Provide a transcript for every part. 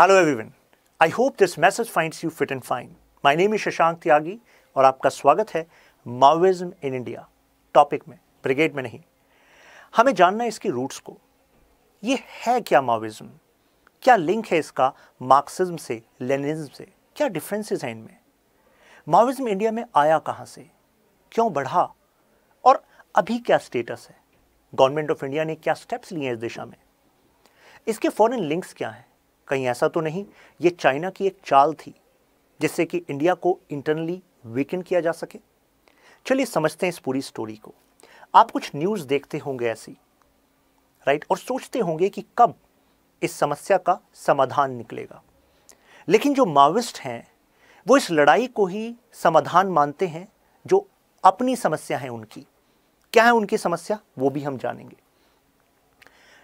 Hello everyone I hope this message finds you fit and fine my name is Shashank Tyagi और आपका स्वागत है Maoism in India topic में brigade में नहीं हमें जानना है इसकी रूट्स को ये है क्या माओइज्म क्या लिंक है इसका मार्क्सिज्म से लेनिज्म से क्या डिफरेंसेस हैं इनमें माओइज्म इंडिया में आया कहाँ से क्यों बढ़ा और अभी क्या स्टेटस है गवर्नमेंट ऑफ इंडिया ने क्या स्टेप्स लिए हैं इस दिशा में इसके फॉरेन लिंक्स क्या हैं कहीं ऐसा तो नहीं ये चाइना की एक चाल थी जिससे कि इंडिया को इंटरनली वीकेंड किया जा सके चलिए समझते हैं इस पूरी स्टोरी को आप कुछ न्यूज़ देखते होंगे ऐसी राइट और सोचते होंगे कि कब इस समस्या का समाधान निकलेगा लेकिन जो माविस्ट हैं वो इस लड़ाई को ही समाधान मानते हैं जो अपनी समस्या है उनकी क्या है उनकी समस्या वो भी हम जानेंगे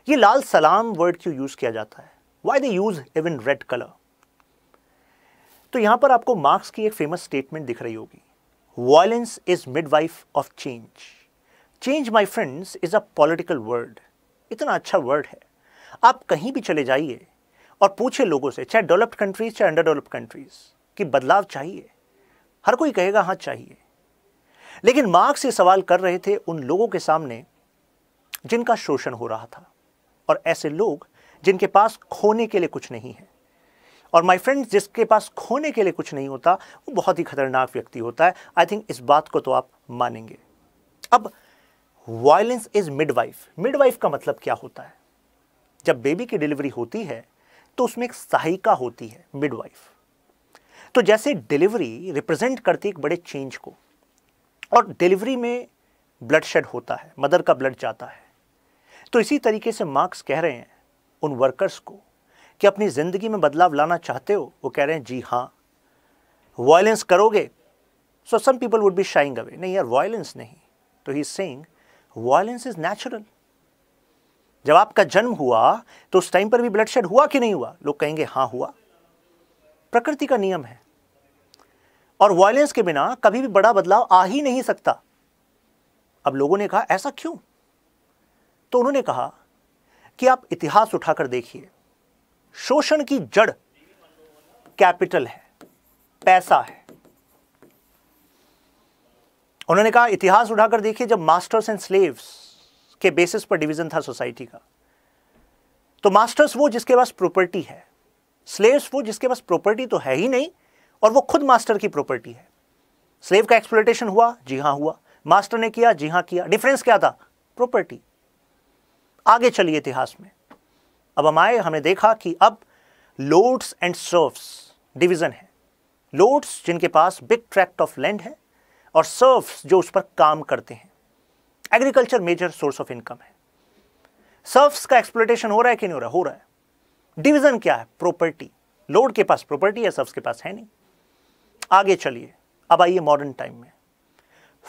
ये लाल सलाम वर्ड क्यों यूज़ किया जाता है why they use even red colour तो यहां पर आपको मार्क्स की एक फेमस स्टेटमेंट दिख रही होगी violence is midwife of change change my friends is a political word इतना अच्छा वर्ड है आप कहीं भी चले जाइए और पूछे लोगों से चाहे डेवलप्ड कंट्रीज चाहे अंडर डेवलप्ड कंट्रीज कि बदलाव चाहिए हर कोई कहेगा हाँ चाहिए लेकिन मार्क्स ये सवाल कर रहे थे उन लोगों के सामने जिनका शोषण हो रहा था और ऐसे लोग जिनके पास खोने के लिए कुछ नहीं है और माय फ्रेंड्स जिसके पास खोने के लिए कुछ नहीं होता वो बहुत ही खतरनाक व्यक्ति होता है आई थिंक इस बात को तो आप मानेंगे अब वायलेंस इज मिडवाइफ मिडवाइफ का मतलब क्या होता है जब बेबी की डिलीवरी होती है तो उसमें एक सहायिका होती है मिडवाइफ तो जैसे डिलीवरी रिप्रेजेंट करती एक बड़े चेंज को और डिलीवरी में ब्लड शेड होता है मदर का ब्लड जाता है तो इसी तरीके से मार्क्स कह रहे हैं उन वर्कर्स को कि अपनी ज़िंदगी में बदलाव लाना चाहते हो वो कह रहे हैं जी हाँ वायलेंस करोगे so some people would be shying away नहीं यार वायलेंस नहीं तो ही सेइंग वायलेंस इज़ नेचुरल जब आपका जन्म हुआ तो उस टाइम पर भी ब्लड शेड हुआ कि नहीं हुआ लोग कहेंगे हाँ हुआ प्रकृति का नियम है और वायलेंस के बिना कभी भी बड़ा बदलाव आ ही नहीं सकता अब लोगों ने कहा ऐसा क्यों तो उन्होंने कहा कि आप इतिहास उठाकर देखिए शोषण की जड़ कैपिटल है पैसा है उन्होंने कहा इतिहास उठाकर देखिए जब मास्टर्स एंड स्लेव्स के बेसिस पर डिवीजन था सोसाइटी का तो मास्टर्स वो जिसके पास प्रॉपर्टी है स्लेव्स वो जिसके पास प्रॉपर्टी तो है ही नहीं और वो खुद मास्टर की प्रॉपर्टी है स्लेव का एक्सप्लोटेशन हुआ जी हाँ हुआ मास्टर ने किया जी हाँ किया डिफरेंस क्या था प्रॉपर्टी आगे चलिए इतिहास में अब हम आए हमने देखा कि अब लोड्स एंड सर्व्स डिवीज़न है लोड्स जिनके पास बिग ट्रैक्ट ऑफ लैंड है और सर्व्स जो उस पर काम करते हैं agriculture major source of income है सर्व्स का एक्सप्लोटेशन हो रहा है कि नहीं हो रहा हो रहा है डिवीज़न क्या है प्रॉपर्टी लोड के पास प्रॉपर्टी है सर्व्स के पास है नहीं आगे चलिए अब आइए मॉडर्न टाइम में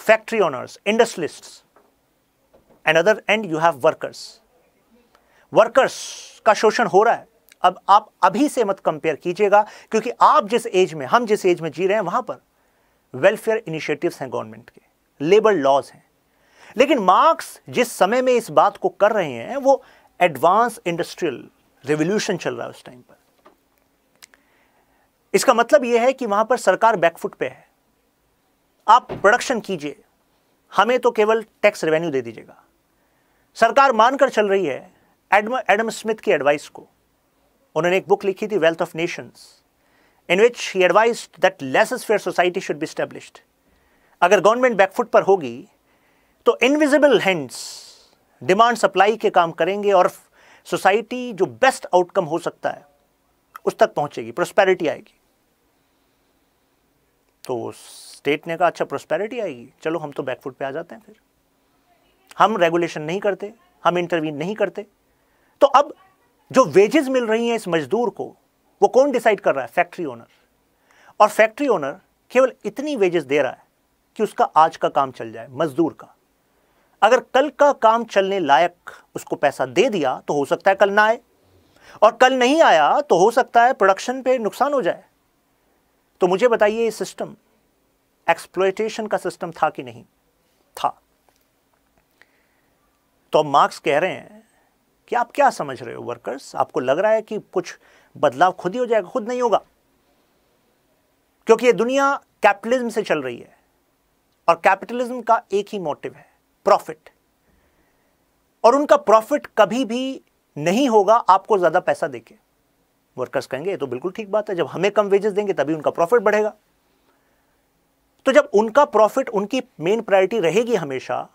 factory owners industrialist and other and you have workers workers का शोषण हो रहा है अब आप अभी से मत कंपेयर कीजिएगा क्योंकि आप जिस एज में हम जिस एज में जी रहे हैं वहां पर वेलफेयर इनिशिएटिव्स हैं गवर्नमेंट के लेबर लॉज हैं लेकिन मार्क्स जिस समय में इस बात को कर रहे हैं वो एडवांस इंडस्ट्रियल रेवोल्यूशन चल रहा है उस टाइम पर इसका मतलब यह है कि वहां पर सरकार बैकफुट पे है आप प्रोडक्शन कीजिए हमें तो केवल टैक्स रेवेन्यू दे दीजिएगा सरकार मानकर चल रही है एडम एडम स्मिथ की एडवाइस को उन्होंने एक बुक लिखी थी Wealth of Nations in which he advise that laissez faire society should be established अगर गवर्नमेंट बैकफुट पर होगी तो इनविजिबल हैंड्स डिमांड सप्लाई के काम करेंगे और सोसाइटी जो बेस्ट आउटकम हो सकता है उस तक पहुंचेगी प्रोस्पेरिटी आएगी तो स्टेट ने कहा अच्छा प्रोस्पेरिटी आएगी चलो हम तो बैकफुट पे आ जाते हैं फिर हम रेगुलेशन नहीं करते हम इंटरवीन नहीं करते तो अब जो वेजेस मिल रही हैं इस मजदूर को वो कौन डिसाइड कर रहा है फैक्ट्री ओनर और फैक्ट्री ओनर केवल इतनी वेजेस दे रहा है कि उसका आज का काम चल जाए मजदूर का अगर कल का काम चलने लायक उसको पैसा दे दिया तो हो सकता है कल ना आए और कल नहीं आया तो हो सकता है प्रोडक्शन पे नुकसान हो जाए तो मुझे बताइए ये सिस्टम एक्सप्लोइटेशन का सिस्टम था कि नहीं था तो मार्क्स कह रहे हैं कि आप क्या समझ रहे हो वर्कर्स आपको लग रहा है कि कुछ बदलाव खुद ही हो जाएगा खुद नहीं होगा क्योंकि ये दुनिया कैपिटलिज्म से चल रही है और कैपिटलिज्म का एक ही मोटिव है प्रॉफिट और उनका प्रॉफिट कभी भी नहीं होगा आपको ज़्यादा पैसा देके वर्कर्स कहेंगे ये तो बिल्कुल ठीक बात है जब हमें कम वेजेस देंगे तभी उनका प्रॉफिट बढ़ेगा तो जब उनका प्रॉफिट उनकी मेन प्रायोरिटी रहेगी हमेशा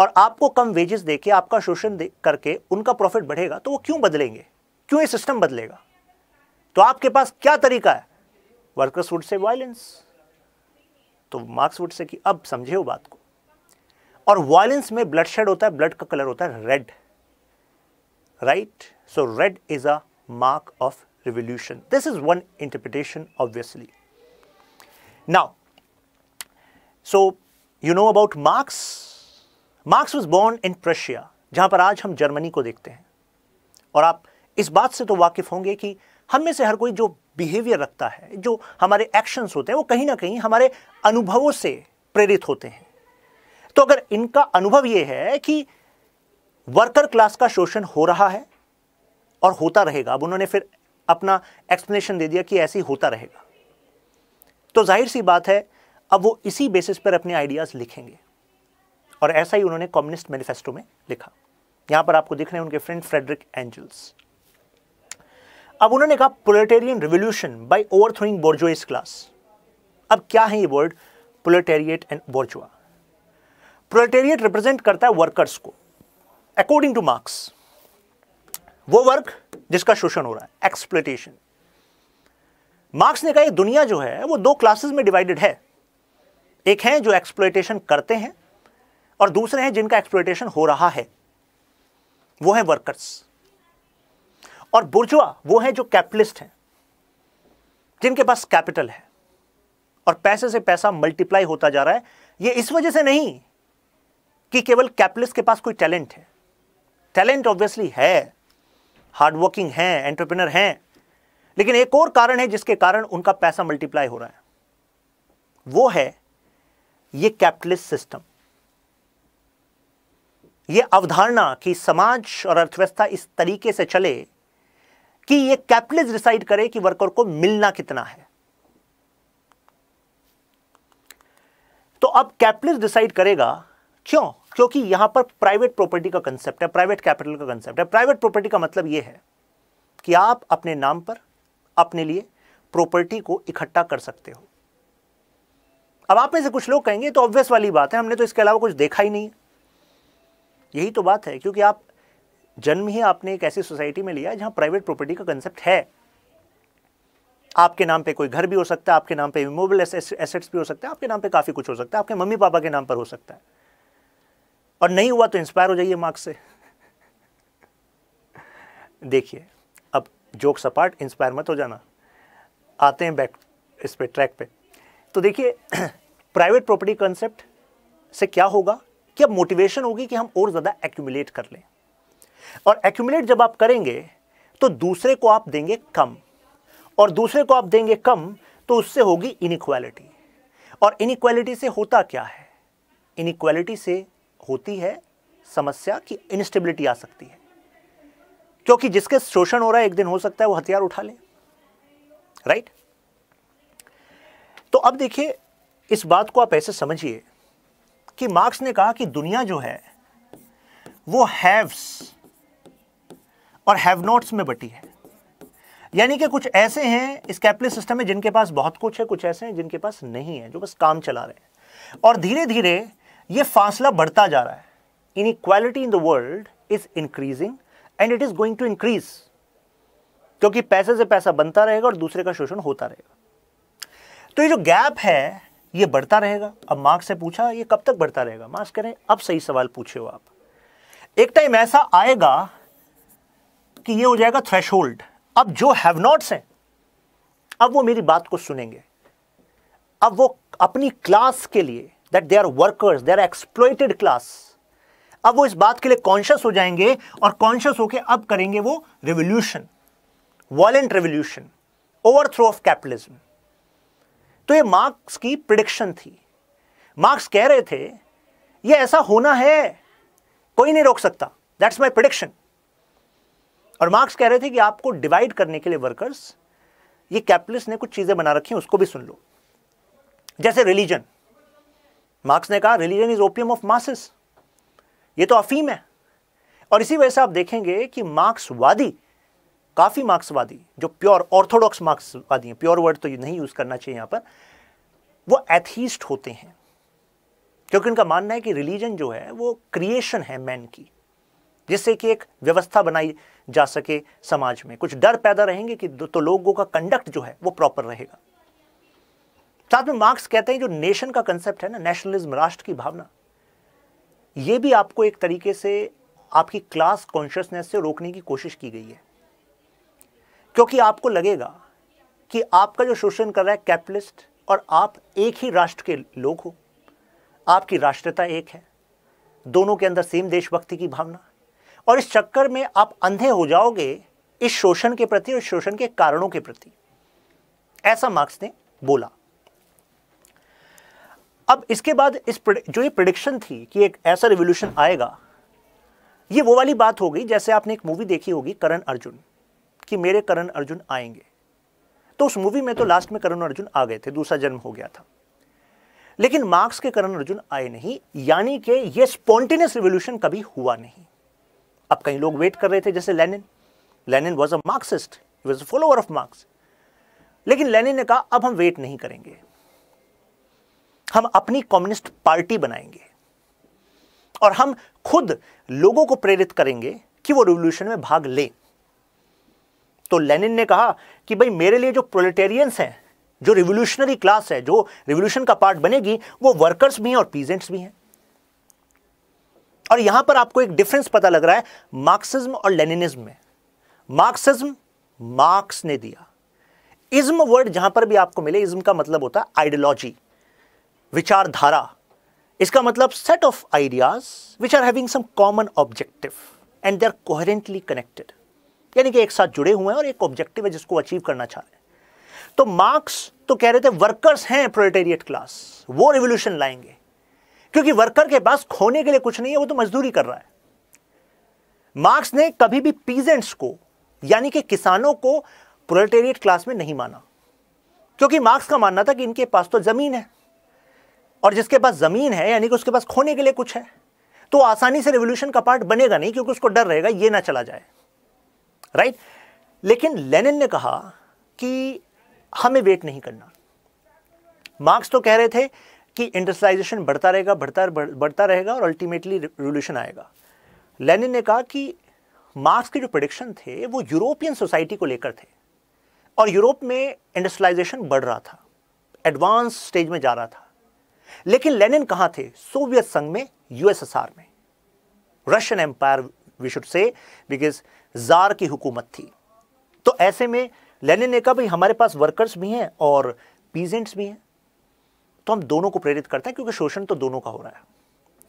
और आपको कम वेजेस देके आपका शोषण दे करके उनका प्रॉफिट बढ़ेगा तो वो क्यों बदलेंगे क्यों ये सिस्टम बदलेगा तो आपके पास क्या तरीका है वर्कर्स वुड से वायलेंस तो मार्क्स वुड से कि अब समझे हो बात को और वायलेंस में ब्लड शेड होता है ब्लड का कलर होता है red right so red is a mark of revolution this is one interpretation obviously now so you know about Marx Marx was born in Prussia जहां पर आज हम जर्मनी को देखते हैं और आप इस बात से तो वाकिफ़ होंगे कि हम में से हर कोई जो बिहेवियर रखता है जो हमारे एक्शंस होते हैं वो कहीं ना कहीं हमारे अनुभवों से प्रेरित होते हैं तो अगर इनका अनुभव ये है कि वर्कर क्लास का शोषण हो रहा है और होता रहेगा अब उन्होंने फिर अपना एक्सप्लेनेशन दे दिया कि ऐसे ही होता रहेगा तो जाहिर सी बात है अब वो इसी बेसिस पर अपने आइडियाज़ लिखेंगे और ऐसा ही उन्होंने कम्युनिस्ट मैनिफेस्टो में लिखा यहां पर आपको दिख रहे हैं उनके फ्रेंड फ्रेडरिक एंजल्स अब उन्होंने कहा proletarian revolution by overthrowing bourgeoisie class अब क्या है ये word proletariat and bourgeois proletariat represent करता है वर्कर्स को अकॉर्डिंग टू मार्क्स वो वर्क जिसका शोषण हो रहा है एक्सप्लेटेशन मार्क्स ने कहा ये दुनिया जो है वो दो क्लासेस में डिवाइडेड है एक है जो एक्सप्लेटेशन करते हैं और दूसरे हैं जिनका एक्सप्लोटेशन हो रहा है वो है वर्कर्स और बुर्जुआ वो है जो कैपिटलिस्ट हैं जिनके पास कैपिटल है और पैसे से पैसा मल्टीप्लाई होता जा रहा है ये इस वजह से नहीं कि केवल कैपिटलिस्ट के पास कोई टैलेंट है टैलेंट ऑब्वियसली है हार्डवर्किंग है एंटरप्रेनर हैं लेकिन एक और कारण है जिसके कारण उनका पैसा मल्टीप्लाई हो रहा है वो है ये कैपिटलिस्ट सिस्टम ये अवधारणा कि समाज और अर्थव्यवस्था इस तरीके से चले कि ये कैपिटलिस्ट डिसाइड करे कि वर्कर को मिलना कितना है तो अब कैपिटलिस्ट डिसाइड करेगा क्यों क्योंकि यहां पर प्राइवेट प्रॉपर्टी का कंसेप्ट है प्राइवेट कैपिटल का कंसेप्ट है प्राइवेट प्रॉपर्टी का मतलब यह है कि आप अपने नाम पर अपने लिए प्रॉपर्टी को इकट्ठा कर सकते हो अब आप में से कुछ लोग कहेंगे तो ऑब्वियस वाली बात है हमने तो इसके अलावा कुछ देखा ही नहीं है यही तो बात है क्योंकि आप जन्म ही आपने एक ऐसी सोसाइटी में लिया जहाँ प्राइवेट प्रॉपर्टी का कंसेप्ट है आपके नाम पे कोई घर भी हो सकता है आपके नाम पे इमोबल एसेट्स भी हो सकते हैं आपके नाम पे काफ़ी कुछ हो सकता है आपके मम्मी पापा के नाम पर हो सकता है और नहीं हुआ तो इंस्पायर हो जाइए मार्क्स से देखिए अब जोक सपाट इंस्पायर मत हो जाना आते हैं बैक इस पे ट्रैक पे तो देखिए प्राइवेट प्रॉपर्टी कंसेप्ट से क्या होगा कि अब मोटिवेशन होगी कि हम और ज़्यादा एक्यूमुलेट कर लें और एक्यूमुलेट जब आप करेंगे तो दूसरे को आप देंगे कम और दूसरे को आप देंगे कम तो उससे होगी इनक्वालिटी और इनक्वालिटी से होता क्या है इनक्वालिटी से होती है समस्या कि इनस्टेबिलिटी आ सकती है क्योंकि जिसके शोषण हो रहा है एक दिन हो सकता है वो हथियार उठा ले राइट तो अब देखिए इस बात को आप ऐसे समझिए कि मार्क्स ने कहा कि दुनिया जो है वो हैव्स और हैव नॉट्स में बटी है यानी कि कुछ ऐसे हैं इस कैपिटलिस्ट सिस्टम में जिनके पास बहुत कुछ है कुछ ऐसे हैं जिनके पास नहीं है जो बस काम चला रहे हैं और धीरे धीरे ये फासला बढ़ता जा रहा है inequality in the world is increasing and it is going to increase क्योंकि पैसे से पैसा बनता रहेगा और दूसरे का शोषण होता रहेगा तो ये जो गैप है ये बढ़ता रहेगा अब मार्क्स से पूछा ये कब तक बढ़ता रहेगा मार्क्स कह रहे हैं अब सही सवाल पूछे हो आप एक टाइम ऐसा आएगा कि ये हो जाएगा थ्रेश अब जो हैव नॉट्स हैं अब वो मेरी बात को सुनेंगे अब वो अपनी क्लास के लिए that they are workers they are exploited class अब वो इस बात के लिए कॉन्शियस हो जाएंगे और कॉन्शियस होकर अब करेंगे वो revolution violent revolution overthrow of capitalism तो ये मार्क्स की प्रिडिक्शन थी मार्क्स कह रहे थे ये ऐसा होना है कोई नहीं रोक सकता दैट्स माई प्रिडिक्शन और मार्क्स कह रहे थे कि आपको डिवाइड करने के लिए वर्कर्स ये कैपिटलिस्ट ने कुछ चीज़ें बना रखी हैं उसको भी सुन लो जैसे रिलीजन मार्क्स ने कहा religion is opium of masses ये तो अफीम है और इसी वजह से आप देखेंगे कि मार्क्सवादी काफ़ी मार्क्सवादी जो प्योर ऑर्थोडॉक्स मार्क्सवादी हैं प्योर वर्ड तो नहीं यूज़ करना चाहिए यहाँ पर वो एथीस्ट होते हैं क्योंकि उनका मानना है कि रिलीजन जो है वो क्रिएशन है मैन की जिससे कि एक व्यवस्था बनाई जा सके समाज में कुछ डर पैदा रहेंगे कि तो लोगों का कंडक्ट जो है वो प्रॉपर रहेगा साथ में मार्क्स कहते हैं जो नेशन का कंसेप्ट है ना नेशनलिज्म राष्ट्र की भावना ये भी आपको एक तरीके से आपकी क्लास कॉन्शियसनेस से रोकने की कोशिश की गई है क्योंकि आपको लगेगा कि आपका जो शोषण कर रहा है कैपिटलिस्ट और आप एक ही राष्ट्र के लोग हो आपकी राष्ट्रता एक है दोनों के अंदर सेम देशभक्ति की भावना और इस चक्कर में आप अंधे हो जाओगे इस शोषण के प्रति और शोषण के कारणों के प्रति ऐसा मार्क्स ने बोला अब इसके बाद इस जो ये प्रडिक्शन थी कि एक ऐसा रिवोल्यूशन आएगा ये वो वाली बात हो गई जैसे आपने एक मूवी देखी होगी करण अर्जुन कि मेरे करण अर्जुन आएंगे तो उस मूवी में तो लास्ट में करण अर्जुन आ गए थे दूसरा जन्म हो गया था लेकिन मार्क्स के करण अर्जुन आए नहीं यानी कि यह स्पॉन्टेनियस रिवोल्यूशन कभी हुआ नहीं अब कई लोग वेट कर रहे थे जैसे Lenin Lenin was a Marxist was a follower of Marx लेकिन लेनिन ने कहा अब हम वेट नहीं करेंगे हम अपनी कम्युनिस्ट पार्टी बनाएंगे और हम खुद लोगों को प्रेरित करेंगे कि वो रिवोल्यूशन में भाग लें तो लेनिन ने कहा कि भाई मेरे लिए जो प्रोलेटेरियंस हैं जो रिवोल्यूशनरी क्लास है जो रिवोल्यूशन का पार्ट बनेगी वो वर्कर्स भी हैं और पीजेंट्स भी हैं और यहां पर आपको एक डिफरेंस पता लग रहा है मार्क्सिज्म और लेनिनिज्म में मार्क्सिज्म मार्क्स ने दिया इज्म वर्ड जहां पर भी आपको मिले इज्म का मतलब होता है आइडियोलॉजी विचारधारा इसका मतलब set of ideas which are having some common objective and they are coherently connected यानी कि एक साथ जुड़े हुए हैं और एक ऑब्जेक्टिव है जिसको अचीव करना चाह रहे हैं तो मार्क्स तो कह रहे थे वर्कर्स हैं प्रोलेटेरिएट क्लास वो रिवोल्यूशन लाएंगे क्योंकि वर्कर के पास खोने के लिए कुछ नहीं है वो तो मजदूरी कर रहा है मार्क्स ने कभी भी पीजेंट्स को यानी कि किसानों को प्रोलेटेरिएट क्लास में नहीं माना क्योंकि मार्क्स का मानना था कि इनके पास तो ज़मीन है और जिसके पास ज़मीन है यानी कि उसके पास खोने के लिए कुछ है तो आसानी से रिवोल्यूशन का पार्ट बनेगा नहीं क्योंकि उसको डर रहेगा ये ना चला जाए राइट लेकिन लेनिन ने कहा कि हमें वेट नहीं करना मार्क्स तो कह रहे थे कि इंडस्ट्रियलाइजेशन बढ़ता रहेगा बढ़ता बढ़ता रहेगा और अल्टीमेटली रिवोल्यूशन आएगा लेनिन ने कहा कि मार्क्स के जो प्रडिक्शन थे वो यूरोपियन सोसाइटी को लेकर थे और यूरोप में इंडस्ट्रियलाइजेशन बढ़ रहा था एडवांस स्टेज में जा रहा था लेकिन लेनिन कहाँ थे सोवियत संघ में यूएसएसआर में Russian empire we should say because tsar की हुकूमत थी तो ऐसे में लेनिन ने कहा भाई हमारे पास वर्कर्स भी हैं और पीजेंट्स भी हैं तो हम दोनों को प्रेरित करते हैं क्योंकि शोषण तो दोनों का हो रहा है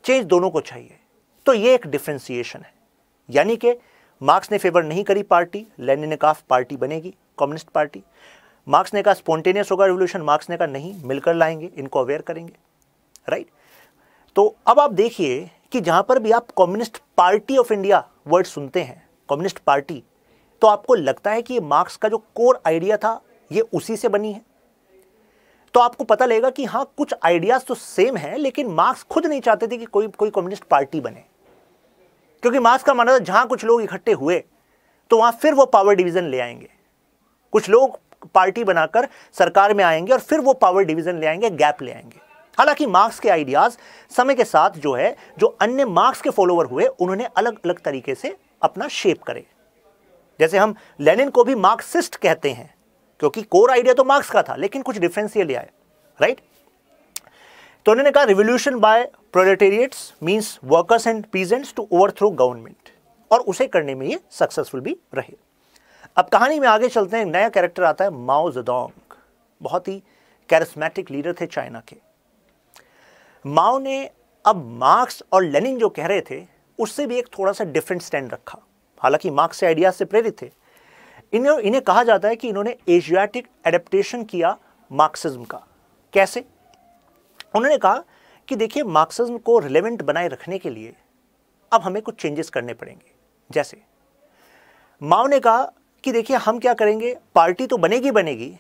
चेंज दोनों को चाहिए तो ये एक डिफ्रेंसिएशन है यानी कि मार्क्स ने फेवर नहीं करी पार्टी लेनिन ने कहा पार्टी बनेगी कम्युनिस्ट पार्टी मार्क्स ने कहा स्पॉन्टेनियस होगा रिवोल्यूशन मार्क्स ने कहा नहीं मिलकर लाएंगे इनको अवेयर करेंगे राइट तो अब आप देखिए कि जहां पर भी आप Communist party of India word सुनते हैं कम्युनिस्ट पार्टी तो आपको लगता है कि ये मार्क्स का जो कोर आइडिया था ये उसी से बनी है तो आपको पता लगेगा कि हाँ कुछ आइडियाज़ तो सेम हैं लेकिन मार्क्स खुद नहीं चाहते थे कि कोई कोई कम्युनिस्ट पार्टी बने क्योंकि मार्क्स का मानना था जहाँ कुछ लोग इकट्ठे हुए तो वहाँ फिर वो पावर डिवीज़न ले आएंगे कुछ लोग पार्टी बनाकर सरकार में आएंगे और फिर वो पावर डिवीज़न ले आएंगे गैप ले आएंगे हालांकि मार्क्स के आइडियाज़ समय के साथ जो है जो अन्य मार्क्स के फॉलोवर हुए उन्होंने अलग अलग तरीके से अपना शेप करे जैसे हम लेनिन को भी मार्क्सिस्ट कहते हैं क्योंकि कोर आइडिया तो मार्क्स का था लेकिन कुछ डिफरेंस ये ले आए राइट तो उन्होंने कहा revolution by proletariats means workers and peasants to overthrow government और उसे करने में ये सक्सेसफुल भी रहे अब कहानी में आगे चलते हैं नया कैरेक्टर आता है माओ जदोंग बहुत ही कैरिस्मेटिक लीडर थे चाइना के माओ ने अब मार्क्स और लेनिन जो कह रहे थे उससे भी एक थोड़ा सा डिफरेंट स्टैंड रखा हालांकि मार्क्स से आइडियाज से प्रेरित थे इन्हें इन्हें कहा जाता है कि इन्होंने एशियाटिक एडेप्टेशन किया मार्क्सिज्म का कैसे उन्होंने कहा कि देखिए मार्क्सिज्म को रिलेवेंट बनाए रखने के लिए अब हमें कुछ चेंजेस करने पड़ेंगे जैसे माओ ने कहा कि देखिए हम क्या करेंगे पार्टी तो बनेगी बनेगी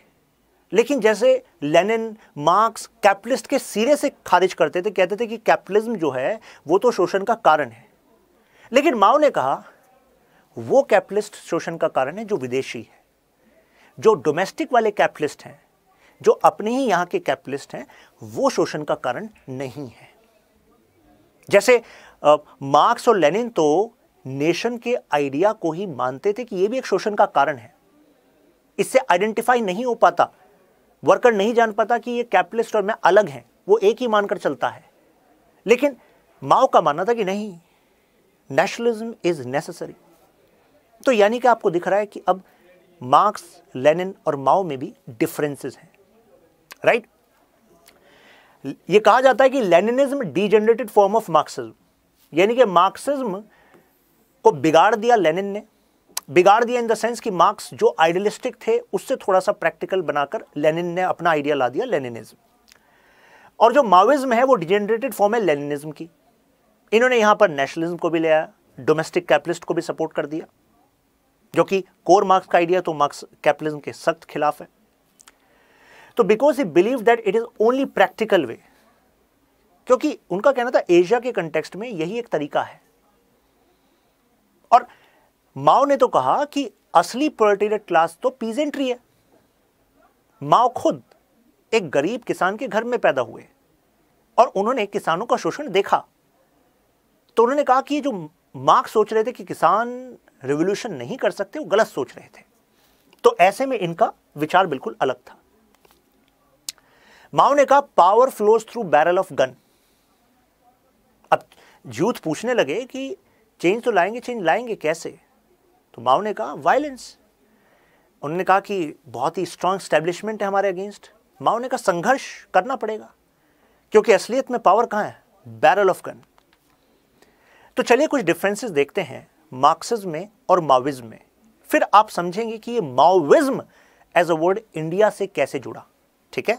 लेकिन जैसे लेनिन मार्क्स कैपिटलिस्ट के सिरे से खारिज करते थे कहते थे कि कैपिटलिज्म जो है वो तो शोषण का कारण है लेकिन माओ ने कहा वो कैपिटलिस्ट शोषण का कारण है जो विदेशी है जो डोमेस्टिक वाले कैपिटलिस्ट हैं जो अपने ही यहां के कैपिटलिस्ट हैं वो शोषण का कारण नहीं है जैसे मार्क्स और लेनिन तो नेशन के आइडिया को ही मानते थे कि ये भी एक शोषण का कारण है इससे आइडेंटिफाई नहीं हो पाता वर्कर नहीं जान पाता कि ये कैपिटलिस्ट और मैं अलग हैं वो एक ही मानकर चलता है लेकिन माओ का मानना था कि नहीं नेशनलिज्म इज़ नेसेसरी तो यानी कि आपको दिख रहा है कि अब मार्क्स लेनिन और माओ में भी डिफरेंसेस हैं राइट ये कहा जाता है कि Leninism degenerated form of Marxism यानी कि मार्क्सिज्म को बिगाड़ दिया लेनिन ने बिगाड़ दिया इन द सेंस कि मार्क्स जो आइडियलिस्टिक थे उससे थोड़ा सा प्रैक्टिकल बनाकर लेनिन ने अपना आइडिया ला दिया लेनिनिज्म और जो माओइज्म है वो डिजेनरेटेड फॉर्म है लेनिनिज्म की इन्होंने यहां पर नेशनलिज्म को भी लिया डोमेस्टिक कैपिटलिस्ट को भी सपोर्ट कर दिया जो कि कोर मार्क्स का आइडिया तो मार्क्स कैपिटलिज्म के सख्त खिलाफ है तो because he believe that it is only practical way क्योंकि उनका कहना था एशिया के कंटेक्सट में यही एक तरीका है और माओ ने तो कहा कि असली प्रोलेटेरियट क्लास तो पीजेंट्री है माओ खुद एक गरीब किसान के घर में पैदा हुए और उन्होंने किसानों का शोषण देखा तो उन्होंने कहा कि जो मार्क्स सोच रहे थे कि किसान रिवोल्यूशन नहीं कर सकते वो गलत सोच रहे थे तो ऐसे में इनका विचार बिल्कुल अलग था माओ ने कहा power flows through barrel of gun अब यूथ पूछने लगे कि चेंज तो लाएंगे चेंज लाएंगे कैसे तो माओ ने कहा वायलेंस उन्होंने कहा कि बहुत ही स्ट्रांग स्टैब्लिशमेंट है हमारे अगेंस्ट माओ ने कहा संघर्ष करना पड़ेगा क्योंकि असलियत में पावर कहां है बैरल ऑफ गन तो चलिए कुछ डिफरेंसेस देखते हैं मार्क्सिज्म में और माओविज्म में फिर आप समझेंगे कि ये Maoism as a word India से कैसे जुड़ा ठीक है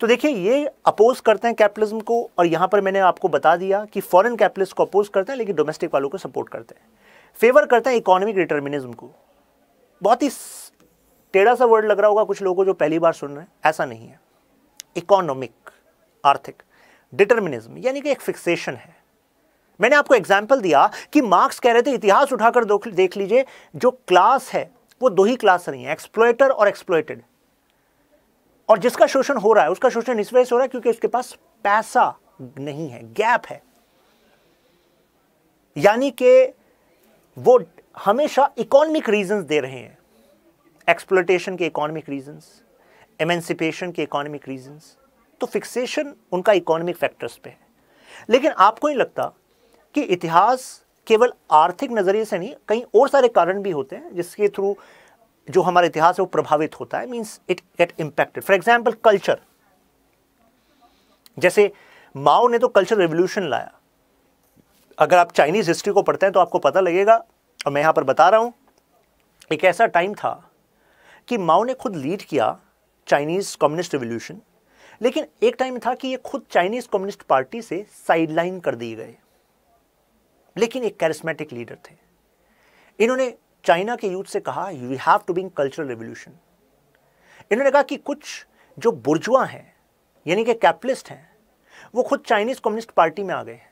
तो देखिए ये अपोज करते हैं कैपिटलिज्म को और यहां पर मैंने आपको बता दिया कि फॉरेन कैपिटलिस्ट को अपोज करते हैं लेकिन डोमेस्टिक वालों को सपोर्ट करते हैं फेवर करते हैं इकोनॉमिक डिटर्मिनिज्म को बहुत ही टेढ़ा सा वर्ड लग रहा होगा कुछ लोगों को जो पहली बार सुन रहे हैं ऐसा नहीं है इकोनॉमिक आर्थिक डिटर्मिनिज्म यानी कि एक फिक्सेशन है मैंने आपको एग्जाम्पल दिया कि मार्क्स कह रहे थे इतिहास उठाकर देख लीजिए जो क्लास है वो दो ही क्लास रही है एक्सप्लोइटर और एक्सप्लोइटेड और जिसका शोषण हो रहा है उसका शोषण इस वजह से हो रहा है क्योंकि उसके पास पैसा नहीं है गैप है यानी कि वो हमेशा इकोनॉमिक रीजंस दे रहे हैं एक्सप्लोटेशन के इकोनॉमिक रीजंस एमेंसिपेशन के इकोनॉमिक रीजंस तो फिक्सेशन उनका इकोनॉमिक फैक्टर्स पे है लेकिन आपको नहीं लगता कि इतिहास केवल आर्थिक नज़रिए से नहीं कई और सारे कारण भी होते हैं जिसके थ्रू जो हमारा इतिहास है वो प्रभावित होता है means it get impacted for example culture जैसे माओ ने तो कल्चर रेवोल्यूशन लाया अगर आप चाइनीज़ हिस्ट्री को पढ़ते हैं तो आपको पता लगेगा और मैं यहाँ पर बता रहा हूँ एक ऐसा टाइम था कि माओ ने खुद लीड किया चाइनीज़ कम्युनिस्ट रेवोल्यूशन लेकिन एक टाइम था कि ये खुद चाइनीज़ कम्युनिस्ट पार्टी से साइडलाइन कर दिए गए लेकिन एक कैरिस्मेटिक लीडर थे इन्होंने चाइना के यूथ से कहा you have to bring cultural revolution इन्होंने कहा कि कुछ जो बुर्जुआ हैं यानी कि कैपिटलिस्ट हैं वो खुद चाइनीज़ कम्युनिस्ट पार्टी में आ गए हैं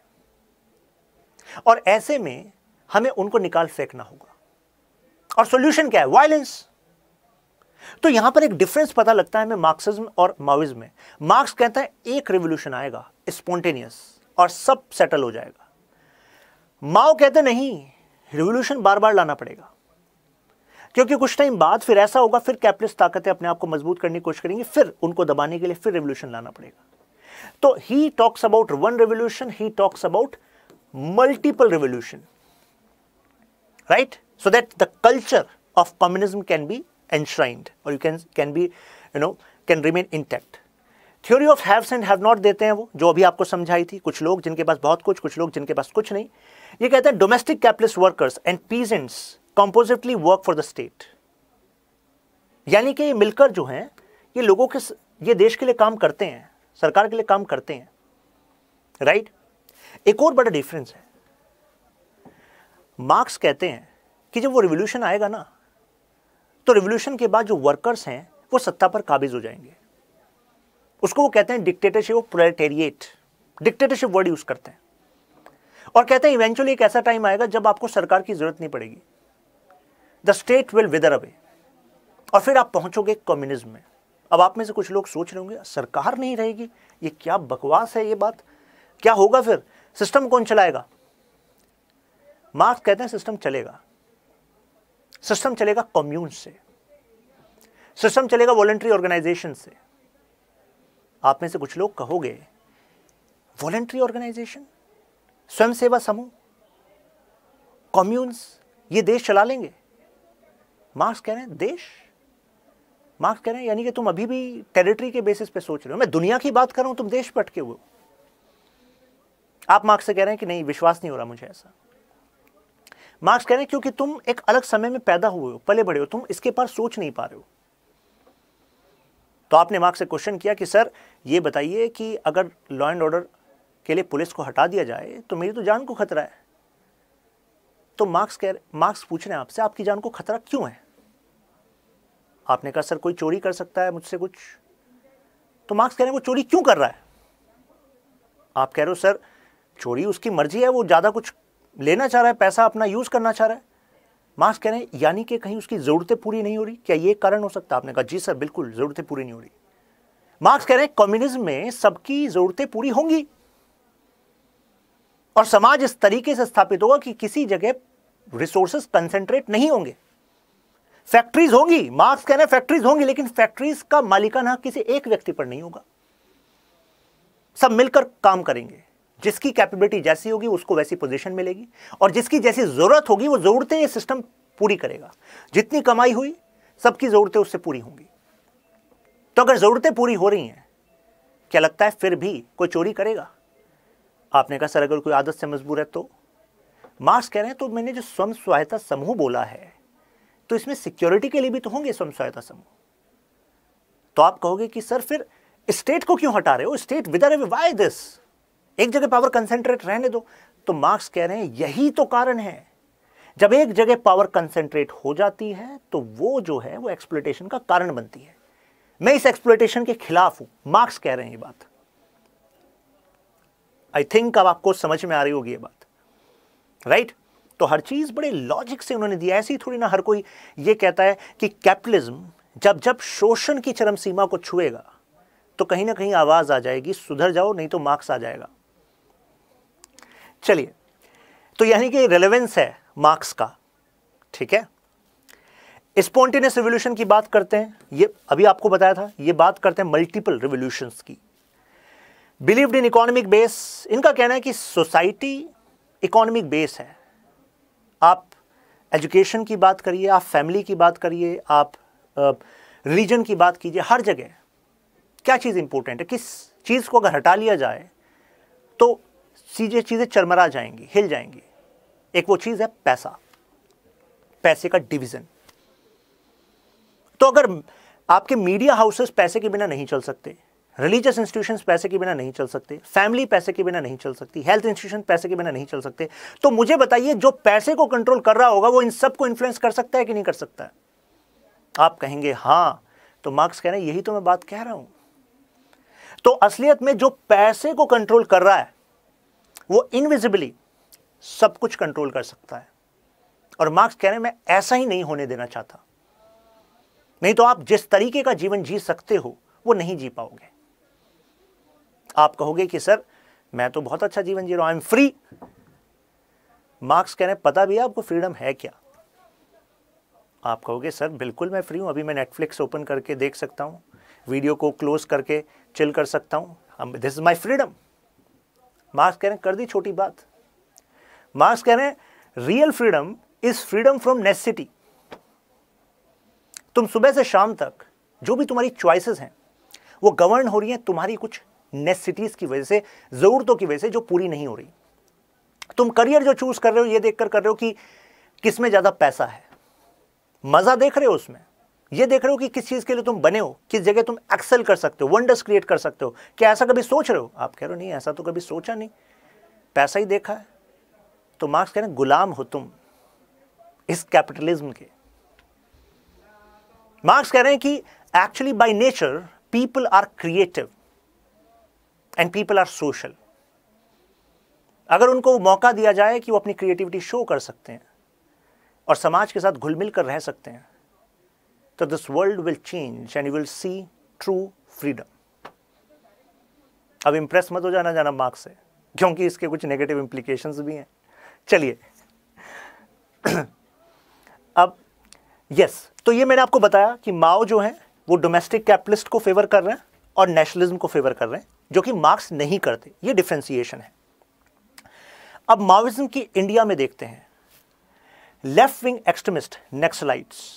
और ऐसे में हमें उनको निकाल फेंकना होगा और सोल्यूशन क्या है वायलेंस तो यहां पर एक डिफरेंस पता लगता है हमें मार्क्सिज्म और माओइज्म में मार्क्स कहता है एक रिवोल्यूशन आएगा स्पॉन्टेनियस और सब सेटल हो जाएगा माओ कहते नहीं रिवोल्यूशन बार बार लाना पड़ेगा क्योंकि कुछ टाइम बाद फिर ऐसा होगा फिर कैपिटलिस्ट ताकतें अपने आप को मजबूत करने की कोशिश करेंगी फिर उनको दबाने के लिए फिर रेवोल्यूशन लाना पड़ेगा तो he talks about one revolution he talks about multiple revolution right so that the culture of communism can be enshrined और you can can be you know can remain intact theory of haves and have not देते हैं वो जो अभी आपको समझाई थी कुछ लोग जिनके पास बहुत कुछ कुछ लोग जिनके पास कुछ नहीं ये कहते हैं domestic capitalist workers and peasants compositely work for the state यानी कि ये मिलकर जो हैं ये लोगों के ये देश के लिए काम करते हैं सरकार के लिए काम करते हैं राइट right? एक और बड़ा डिफरेंस है मार्क्स कहते हैं कि जब वो रिवोल्यूशन आएगा ना तो रिवोल्यूशन के बाद जो वर्कर्स हैं वो सत्ता पर काबिज हो जाएंगे उसको वो कहते हैं dictatorship of proletariat dictatorship word use करते हैं और कहते हैं इवेंचुअली एक ऐसा टाइम आएगा जब आपको सरकार की जरूरत नहीं पड़ेगी the state will wither away और फिर आप पहुंचोगे कम्युनिज्म में अब आप में से कुछ लोग सोच रहे होंगे सरकार नहीं रहेगी ये क्या बकवास है ये बात क्या होगा फिर सिस्टम कौन चलाएगा मार्क्स कहते हैं सिस्टम चलेगा सिस्टम चलेगा कम्यून से सिस्टम चलेगा वॉलेंट्री ऑर्गेनाइजेशन से आप में से कुछ लोग कहोगे वॉलेंट्री ऑर्गेनाइजेशन स्वयं सेवा समूह कम्यून्स ये देश चला लेंगे मार्क्स कह रहे हैं देश मार्क्स कह रहे हैं यानी कि तुम अभी भी टेरिटरी के बेसिस पे सोच रहे हो मैं दुनिया की बात कर रहा हूं तुम देश पटके हुए आप मार्क्स से कह रहे हैं कि नहीं विश्वास नहीं हो रहा मुझे ऐसा मार्क्स कह रहे हैं क्योंकि तुम एक अलग समय में पैदा हुए हो पले बड़े हो तुम इसके पास सोच नहीं पा रहे हो तो आपने मार्क से क्वेश्चन किया कि सर ये बताइए कि अगर लॉ एंड ऑर्डर के लिए पुलिस को हटा दिया जाए तो मेरी तो जान को खतरा है तो मार्क्स कह मार्क्स पूछ रहे हैं आपसे आपकी जान को खतरा क्यों है आपने कहा सर कोई चोरी कर सकता है मुझसे कुछ तो मार्क्स कह रहे हैं वो चोरी क्यों कर रहा है आप कह रहे हो सर चोरी उसकी मर्जी है वो ज़्यादा कुछ लेना चाह रहा है पैसा अपना यूज़ करना चाह रहा है मास्क कह रहे हैं यानी कि कहीं उसकी ज़रूरतें पूरी नहीं हो रही क्या ये कारण हो सकता आपने कहा जी सर बिल्कुल ज़रूरतें पूरी नहीं हो रही मार्क्स कह रहे हैं कम्युनिज्म में सबकी ज़रूरतें पूरी होंगी और समाज इस तरीके से स्थापित होगा कि किसी जगह रिसोर्सेज कंसेंट्रेट नहीं होंगे फैक्ट्रीज होंगी मार्क्स कह रहे हैं फैक्ट्रीज होंगी लेकिन फैक्ट्रीज का मालिकाना किसी एक व्यक्ति पर नहीं होगा सब मिलकर काम करेंगे जिसकी कैपेबिलिटी जैसी होगी उसको वैसी पोजीशन मिलेगी और जिसकी जैसी ज़रूरत होगी वो ज़रूरतें ये सिस्टम पूरी करेगा जितनी कमाई हुई सबकी ज़रूरतें उससे पूरी होंगी तो अगर ज़रूरतें पूरी हो रही हैं क्या लगता है फिर भी कोई चोरी करेगा आपने कहा सर अगर कोई आदत से मजबूर है तो मार्क्स कह रहे हैं तो मैंने जो स्वयं सहायता समूह बोला है तो इसमें सिक्योरिटी के लिए भी तो होंगे स्वयं सहायता समूह तो आप कहोगे कि सर फिर स्टेट को क्यों हटा रहे हो स्टेट विदर वाई दिस एक जगह पावर कंसेंट्रेट रहने दो तो मार्क्स कह रहे हैं यही तो कारण है जब एक जगह पावर कंसेंट्रेट हो जाती है तो वो जो है वो एक्सप्लोटेशन का कारण बनती है मैं इस एक्सप्लोटेशन के खिलाफ हूं मार्क्स कह रहे हैं ये बात आई थिंक अब आपको समझ में आ रही होगी ये बात राइट right? तो हर चीज बड़े लॉजिक से उन्होंने दिया ऐसी थोड़ी ना हर कोई ये कहता है कि कैपिटलिज्म जब जब शोषण की चरम सीमा को छुएगा तो कहीं ना कहीं आवाज आ जाएगी सुधर जाओ नहीं तो मार्क्स आ जाएगा चलिए तो यानी कि रेलेवेंस है मार्क्स का ठीक है स्पॉन्टेनियस रिवोल्यूशन की बात करते हैं ये अभी आपको बताया था ये बात करते हैं मल्टीपल रिवोल्यूशंस की बिलीव्ड इन इकोनॉमिक बेस इनका कहना है कि सोसाइटी इकोनॉमिक बेस है आप एजुकेशन की बात करिए आप फैमिली की बात करिए आप रिलीजन की बात कीजिए हर जगह क्या चीज़ इंपॉर्टेंट है किस चीज़ को अगर हटा लिया जाए तो चीज़ें चीज़ें चरमरा जाएंगी हिल जाएंगी एक वो चीज़ है पैसा पैसे का डिवीज़न तो अगर आपके मीडिया हाउसेस पैसे के बिना नहीं चल सकते रिलीजियस इंस्टीट्यूशंस पैसे के बिना नहीं चल सकते फैमिली पैसे के बिना नहीं चल सकती हेल्थ इंस्टीट्यूशन पैसे के बिना नहीं चल सकते तो मुझे बताइए जो पैसे को कंट्रोल कर रहा होगा वो इन सबको इन्फ्लुएंस कर सकता है कि नहीं कर सकता आप कहेंगे हाँ तो मार्क्स कह रहे हैं यही तो मैं बात कह रहा हूं तो असलियत में जो पैसे को कंट्रोल कर रहा है वो इनविजिबली सब कुछ कंट्रोल कर सकता है और मार्क्स कह रहे हैं मैं ऐसा ही नहीं होने देना चाहता नहीं तो आप जिस तरीके का जीवन जी सकते हो वो नहीं जी पाओगे आप कहोगे कि सर मैं तो बहुत अच्छा जीवन जी रहा हूं आई एम फ्री मार्क्स कह रहे हैं पता भी है आपको फ्रीडम है क्या आप कहोगे सर बिल्कुल मैं फ्री हूं अभी मैं नेटफ्लिक्स ओपन करके देख सकता हूं वीडियो को क्लोज करके चिल कर सकता हूं this is my freedom Marx कह रहे हैं कर दी छोटी बात मार्क्स कह रहे हैं real freedom is freedom from necessity तुम सुबह से शाम तक जो भी तुम्हारी चॉइसेस हैं वो गवर्न हो रही हैं तुम्हारी कुछ नेसेसिटीज की वजह से ज़रूरतों की वजह से जो पूरी नहीं हो रही तुम करियर जो चूज़ कर रहे हो ये देखकर कर रहे हो कि किसमें ज़्यादा पैसा है मज़ा देख रहे हो उसमें ये देख रहे हो कि किस चीज़ के लिए तुम बने हो किस जगह तुम एक्सेल कर सकते हो वंडर्स क्रिएट कर सकते हो क्या ऐसा कभी सोच रहे हो आप कह रहे हो नहीं ऐसा तो कभी सोचा नहीं पैसा ही देखा है तो मार्क्स कह रहे हैं गुलाम हो तुम इस कैपिटलिज्म के मार्क्स कह रहे हैं कि actually by nature people are creative and people are social अगर उनको मौका दिया जाए कि वो अपनी क्रिएटिविटी शो कर सकते हैं और समाज के साथ घुल कर रह सकते हैं that this world will change and you will see true freedom. अब इंप्रेस मत हो जाना जाना मार्क्स से क्योंकि इसके कुछ नेगेटिव इम्प्लीकेशंस भी हैं चलिए अब यस तो ये मैंने आपको बताया कि माओ जो है वो डोमेस्टिक कैपिटलिस्ट को फेवर कर रहे हैं और नेशनलिज्म को फेवर कर रहे हैं जो कि मार्क्स नहीं करते ये डिफ्रेंसिएशन है अब माओइज्म की इंडिया में देखते हैं लेफ्ट विंग एक्सट्रीमिस्ट नेक्सलाइट्स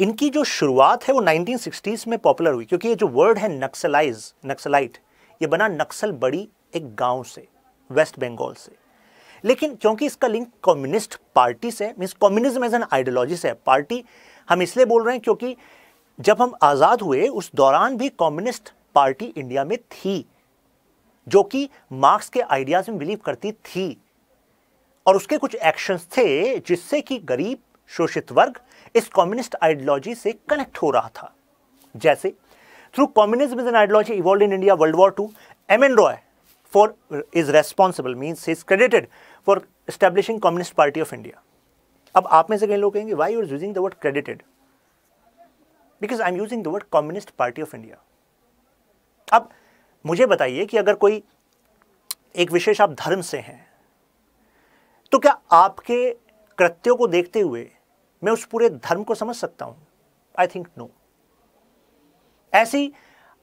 इनकी जो शुरुआत है वो 1960s में पॉपुलर हुई क्योंकि ये जो वर्ड है नक्सलाइज नक्सलाइट ये बना नक्सल बड़ी एक गांव से वेस्ट बंगाल से लेकिन क्योंकि इसका लिंक कम्युनिस्ट पार्टी से means communism as an ideology से है पार्टी हम इसलिए बोल रहे हैं क्योंकि जब हम आज़ाद हुए उस दौरान भी कम्युनिस्ट पार्टी इंडिया में थी जो कि मार्क्स के आइडियाज़ में बिलीव करती थी और उसके कुछ एक्शंस थे जिससे कि गरीब शोषित वर्ग इस कम्युनिस्ट आइडियोलॉजी से कनेक्ट हो रहा था जैसे through communism is an ideology evolve in India World War two M N Roy for is responsible means is credited for for Communist party of India अब आप में से कई लोग कहेंगे why you are using the word credited because I am using the word Communist party of India अब मुझे बताइए कि अगर कोई एक विशेष आप धर्म से हैं तो क्या आपके कृत्यों को देखते हुए मैं उस पूरे धर्म को समझ सकता हूं आई थिंक नो ऐसी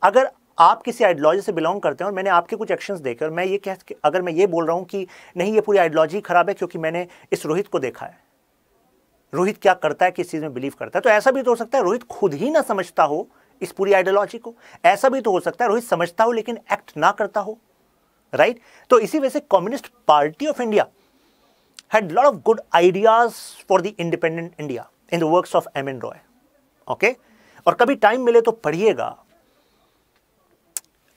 अगर आप किसी आइडियोलॉजी से बिलोंग करते हैं और मैंने आपके कुछ एक्शंस देखे और मैं ये कह अगर मैं ये बोल रहा हूं कि नहीं ये पूरी आइडियोलॉजी खराब है क्योंकि मैंने इस रोहित को देखा है रोहित क्या करता है किस चीज़ में बिलीव करता है तो ऐसा भी तो हो सकता है रोहित खुद ही ना समझता हो इस पूरी आइडियोलॉजी को ऐसा भी तो हो सकता है रोहित समझता हो लेकिन एक्ट ना करता हो राइट तो इसी वजह से Communist party of India had lot of good ideas for the independent India in the works of M. N. Roy. Okay? और कभी टाइम मिले तो पढ़िएगा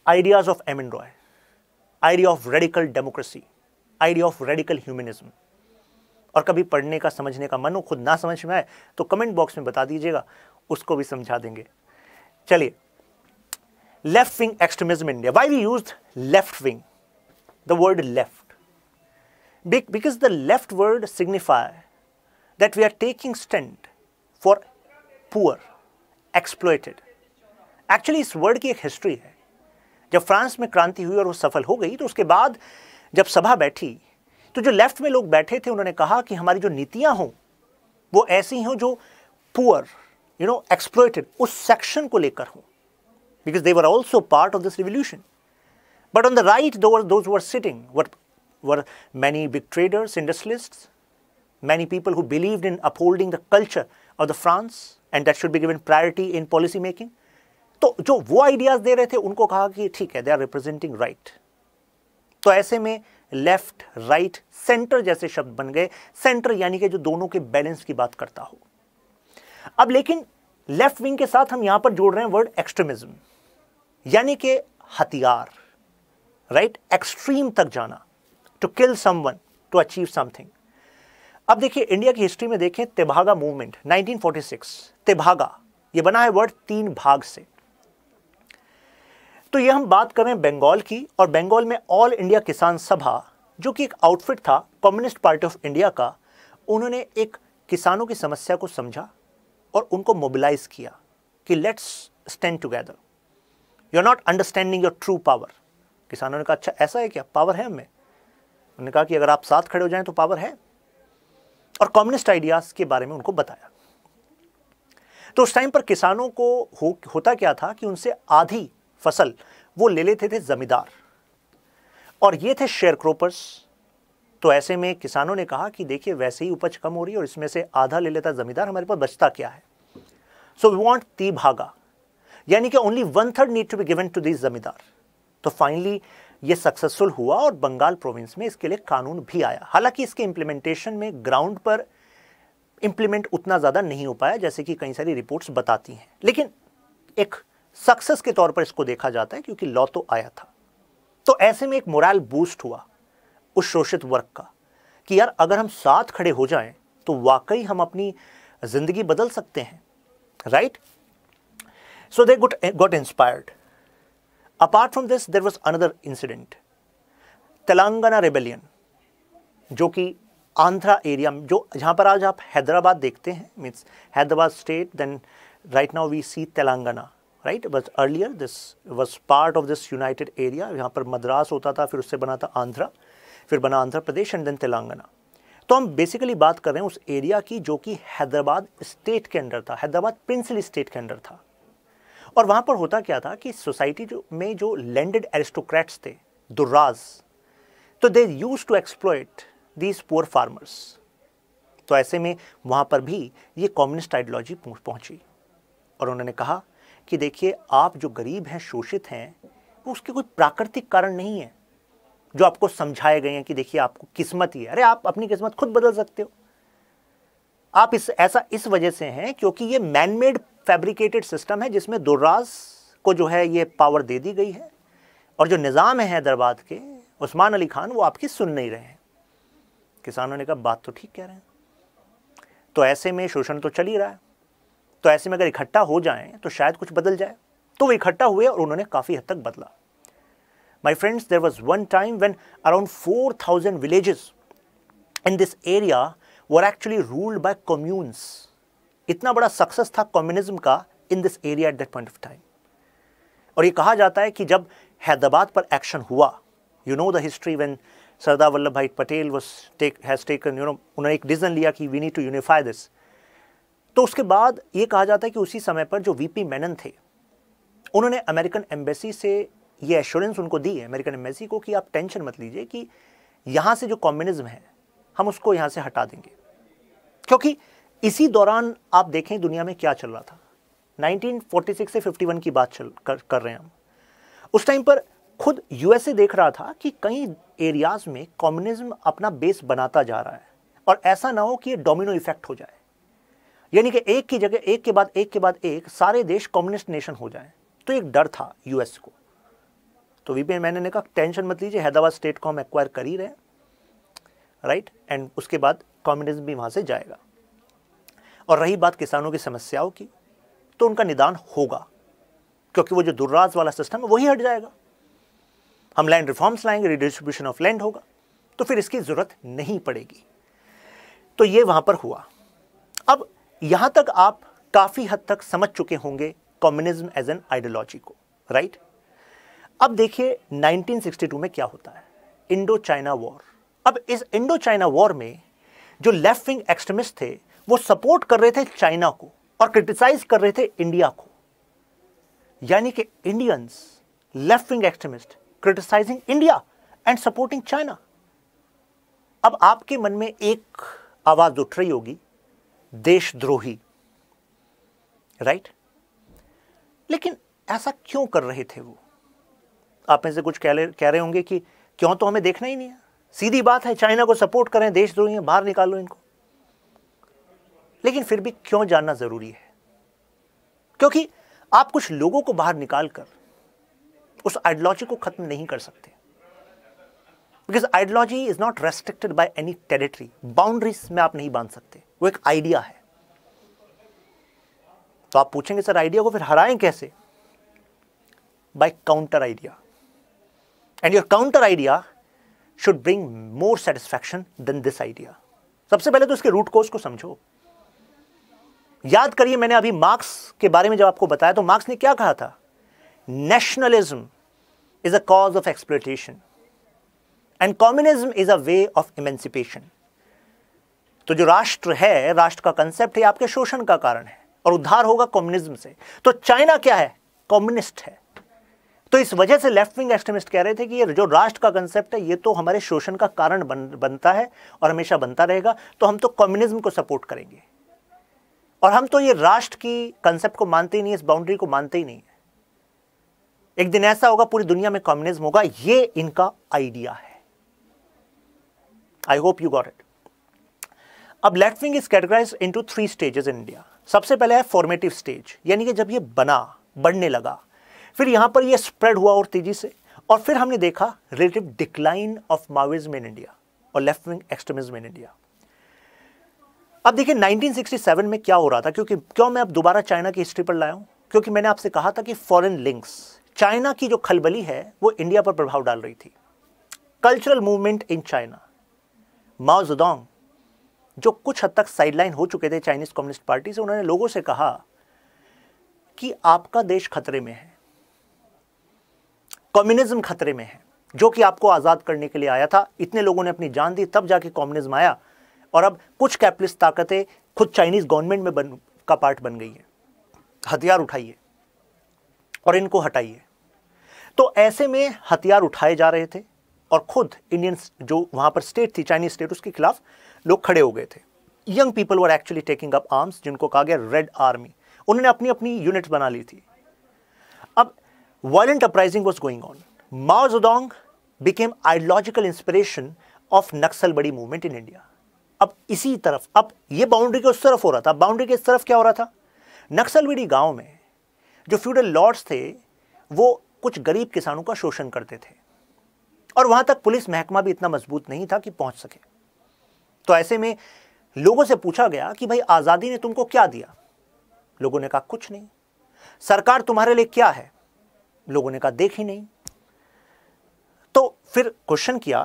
ideas of M N Roy idea of radical democracy idea of radical humanism और कभी पढ़ने का समझने का मन हो खुद ना समझ में आए तो कमेंट बॉक्स में बता दीजिएगा उसको भी समझा देंगे चलिए left wing extremism India why we use left wing the word left Be because the left word signify that we are taking stand for poor, exploited. Actually इस वर्ड की एक हिस्ट्री है जब फ्रांस में क्रांति हुई और वो सफल हो गई तो उसके बाद जब सभा बैठी तो जो लेफ्ट में लोग बैठे थे उन्होंने कहा कि हमारी जो नीतियां हों वो ऐसी हों जो पुअर यू नो एक्सप्लोइटेड उस सेक्शन को लेकर हों because they were also part of this revolution but on the right though were sitting what were many big traders, industrialists, many people who believed in upholding the culture of the France and that should be given priority in policy making. तो जो वो ideas दे रहे थे उनको कहा कि ठीक है दे आर रिप्रेजेंटिंग राइट तो ऐसे में लेफ्ट राइट सेंटर जैसे शब्द बन गए सेंटर यानी कि जो दोनों के बैलेंस की बात करता हो अब लेकिन लेफ्ट विंग के साथ हम यहां पर जोड़ रहे हैं वर्ड एक्सट्रीमिज्म यानी कि हथियार राइट एक्सट्रीम तक जाना to kill one to achieve something अब देखिए इंडिया की हिस्ट्री में देखें तिभागा मूवमेंट 1946 तिभागा ये बना है वर्ड तीन भाग से तो ये हम बात कर रहे हैं बंगाल की और बंगाल में ऑल इंडिया किसान सभा जो कि एक आउटफिट था कम्युनिस्ट पार्टी ऑफ इंडिया का उन्होंने एक किसानों की समस्या को समझा और उनको मोबिलाइज किया कि let's stand together you are not understanding your true power किसानों ने कहा अच्छा ऐसा है क्या पावर है हमें उन्होंने कहा कि अगर आप साथ खड़े हो जाएं तो पावर है और कम्युनिस्ट आइडियाज़ के बारे में उनको बताया तो उस टाइम पर किसानों को हो, होता क्या था कि उनसे आधी फसल वो ले लेते थे, थे ज़मींदार और ये थे शेयर क्रोपर्स तो ऐसे में किसानों ने कहा कि देखिए वैसे ही उपज कम हो रही है और इसमें से आधा ले लेता ज़मींदार हमारे पास बचता क्या है सो वी वॉन्ट ती भागा यानी कि only one third need to be given to this zamindar तो फाइनली ये सक्सेसफुल हुआ और बंगाल प्रोविंस में इसके लिए कानून भी आया हालांकि इसके इम्प्लीमेंटेशन में ग्राउंड पर इम्प्लीमेंट उतना ज़्यादा नहीं हो पाया जैसे कि कई सारी रिपोर्ट्स बताती हैं लेकिन एक सक्सेस के तौर पर इसको देखा जाता है क्योंकि लॉ तो आया था तो ऐसे में एक मोरल बूस्ट हुआ उस शोषित वर्ग का कि यार अगर हम साथ खड़े हो जाएं तो वाकई हम अपनी ज़िंदगी बदल सकते हैं राइट सो दे गुट got inspired apart from this there was another incident Telangana rebellion जो कि आंध्रा एरिया जो जहाँ पर आज आप हैदराबाद देखते हैं means Hyderabad state then right now we see Telangana right but earlier this was part of this united area यहाँ पर मद्रास होता था फिर उससे बना था आंध्रा फिर बना आंध्र प्रदेश एंड देन तेलंगाना तो हम बेसिकली बात कर रहे हैं उस एरिया की जो कि हैदराबाद स्टेट के अंडर था हैदराबाद प्रिंसली स्टेट के अंडर था और वहाँ पर होता क्या था कि सोसाइटी जो में जो लैंडेड एरिस्टोक्रेट्स थे दुर्राज तो they use to exploit these poor farmers तो ऐसे में वहाँ पर भी ये कम्युनिस्ट आइडियोलॉजी पहुँची और उन्होंने कहा कि देखिए आप जो गरीब हैं शोषित हैं वो उसके कोई प्राकृतिक कारण नहीं है जो आपको समझाए गए हैं कि देखिए आपको किस्मत ही है अरे आप अपनी किस्मत खुद बदल सकते हो आप इस ऐसा इस वजह से हैं क्योंकि ये मैनमेड फैब्रिकेटेड सिस्टम है जिसमें दुर्राज को जो है ये पावर दे दी गई है और जो निज़ाम है हैदराबाद के उस्मान अली खान वो आपकी सुन नहीं रहे हैं किसानों ने कहा बात तो ठीक कह रहे हैं तो ऐसे में शोषण तो चल ही रहा है तो ऐसे में अगर इकट्ठा हो जाएं तो शायद कुछ बदल जाए तो वो इकट्ठा हुए और उन्होंने काफ़ी हद तक बदला my friends there was one time when around four thousand villages in this area were actually ruled by communes इतना बड़ा सक्सेस था कम्युनिज्म का in this area at that point of time और ये कहा जाता है कि जब हैदराबाद पर एक्शन हुआ you know the history when Sardar Vallabh Bhai Patel was take has taken you know उन्होंने एक डिसीजन लिया कि we need to unify this तो उसके बाद ये कहा जाता है कि उसी समय पर जो वीपी मेनन थे उन्होंने अमेरिकन एम्बेसी से ये एश्योरेंस उनको दी है अमेरिकन एम्बेसी को कि आप टेंशन मत लीजिए कि यहाँ से जो कम्युनिज्म है हम उसको यहाँ से हटा देंगे क्योंकि इसी दौरान आप देखें दुनिया में क्या चल रहा था 1946 से 51 की बात चल कर, कर रहे हैं हम उस टाइम पर खुद यूएसए देख रहा था कि कई एरियाज में कम्युनिज्म अपना बेस बनाता जा रहा है और ऐसा ना हो कि ये डोमिनो इफेक्ट हो जाए यानी कि एक की जगह एक के बाद एक के बाद एक सारे देश कम्युनिस्ट नेशन हो जाए तो एक डर था यूएस को तो वीपी मैंने ने कहा टेंशन मत लीजिए हैदराबाद स्टेट को हम एक्वायर कर ही रहे राइट एंड उसके बाद कम्युनिज्म भी वहाँ से जाएगा और रही बात किसानों की समस्याओं की तो उनका निदान होगा क्योंकि वो जो दुर्राज वाला सिस्टम है वही हट जाएगा हम लैंड रिफॉर्म्स लाएंगे रिडिस्ट्रीब्यूशन ऑफ लैंड होगा तो फिर इसकी ज़रूरत नहीं पड़ेगी तो ये वहाँ पर हुआ अब यहाँ तक आप काफ़ी हद तक समझ चुके होंगे कम्युनिज्म एज एन आइडियोलॉजी को राइट अब देखिए 1962 में क्या होता है इंडो चाइना वॉर अब इस इंडो चाइना वॉर में जो लेफ्ट विंग एक्सट्रीमिस्ट थे वो सपोर्ट कर रहे थे चाइना को और क्रिटिसाइज कर रहे थे इंडिया को यानी कि Indians left wing extremist criticising India and supporting China अब आपके मन में एक आवाज उठ रही होगी देशद्रोही राइट right? लेकिन ऐसा क्यों कर रहे थे वो आप में से कुछ कह रहे कह रहे होंगे कि क्यों तो हमें देखना ही नहीं है सीधी बात है चाइना को सपोर्ट करें देशद्रोही हैं बाहर निकालो इनको लेकिन फिर भी क्यों जानना ज़रूरी है क्योंकि आप कुछ लोगों को बाहर निकालकर उस आइडियोलॉजी को ख़त्म नहीं कर सकते because ideology is not restricted by any territory boundaries में आप नहीं बांध सकते वो एक आइडिया है तो आप पूछेंगे सर आइडिया को फिर हराएं कैसे by counter idea and your counter idea should bring more satisfaction than this idea सबसे पहले तो इसके रूट कोज को समझो याद करिए मैंने अभी मार्क्स के बारे में जब आपको बताया तो मार्क्स ने क्या कहा था nationalism is a cause of exploitation and communism is a way of emancipation तो जो राष्ट्र है राष्ट्र का कंसेप्ट है आपके शोषण का कारण है और उद्धार होगा कम्युनिज्म से तो चाइना क्या है कम्युनिस्ट है तो इस वजह से लेफ्ट विंग एक्सट्रीमिस्ट कह रहे थे कि ये जो राष्ट्र का कंसेप्ट है ये तो हमारे शोषण का कारण बन बनता है और हमेशा बनता रहेगा तो हम तो कम्युनिज्म को सपोर्ट करेंगे और हम तो ये राष्ट्र की कंसेप्ट को मानते ही नहीं इस बाउंड्री को मानते ही नहीं एक दिन ऐसा होगा पूरी दुनिया में कम्युनिज्म होगा ये इनका आइडिया है I hope you got it अब left wing is categorise into three stages in India सबसे पहले है फॉर्मेटिव स्टेज यानी कि जब ये बना बढ़ने लगा फिर यहां पर ये स्प्रेड हुआ और तेजी से और फिर हमने देखा relative decline of Maoism in India और left wing extremism in India अब देखिए 1967 में क्या हो रहा था क्योंकि क्यों मैं अब दोबारा चाइना की हिस्ट्री पर लाया हूं क्योंकि मैंने आपसे कहा था कि फॉरेन लिंक्स चाइना की जो खलबली है वो इंडिया पर प्रभाव डाल रही थी cultural movement in China Mao Zedong जो कुछ हद तक साइडलाइन हो चुके थे चाइनीज़ कम्युनिस्ट पार्टी से उन्होंने लोगों से कहा कि आपका देश खतरे में है कम्युनिज्म खतरे में है जो कि आपको आज़ाद करने के लिए आया था इतने लोगों ने अपनी जान दी तब जाके कम्युनिज्म आया और अब कुछ कैपिटलिस्ट ताकतें खुद चाइनीज़ गवर्नमेंट में बन का पार्ट बन गई है हथियार उठाइए और इनको हटाइए तो ऐसे में हथियार उठाए जा रहे थे और खुद इंडियन जो वहाँ पर स्टेट थी चाइनीज स्टेट उसके खिलाफ लोग खड़े हो गए थे young people were actually taking up arms जिनको कहा गया रेड आर्मी उन्होंने अपनी अपनी यूनिट बना ली थी अब violent uprising was going on. Mao Zedong became ideological inspiration of Naxal बड़ी movement in India. अब इसी तरफ अब ये बाउंड्री के उस तरफ हो रहा था बाउंड्री के इस तरफ क्या हो रहा था नक्सलवेड़ी गांव में जो फ्यूडल लॉर्ड्स थे वो कुछ गरीब किसानों का शोषण करते थे और वहाँ तक पुलिस महकमा भी इतना मजबूत नहीं था कि पहुँच सके तो ऐसे में लोगों से पूछा गया कि भाई आज़ादी ने तुमको क्या दिया लोगों ने कहा कुछ नहीं सरकार तुम्हारे लिए क्या है लोगों ने कहा देख ही नहीं तो फिर क्वेश्चन किया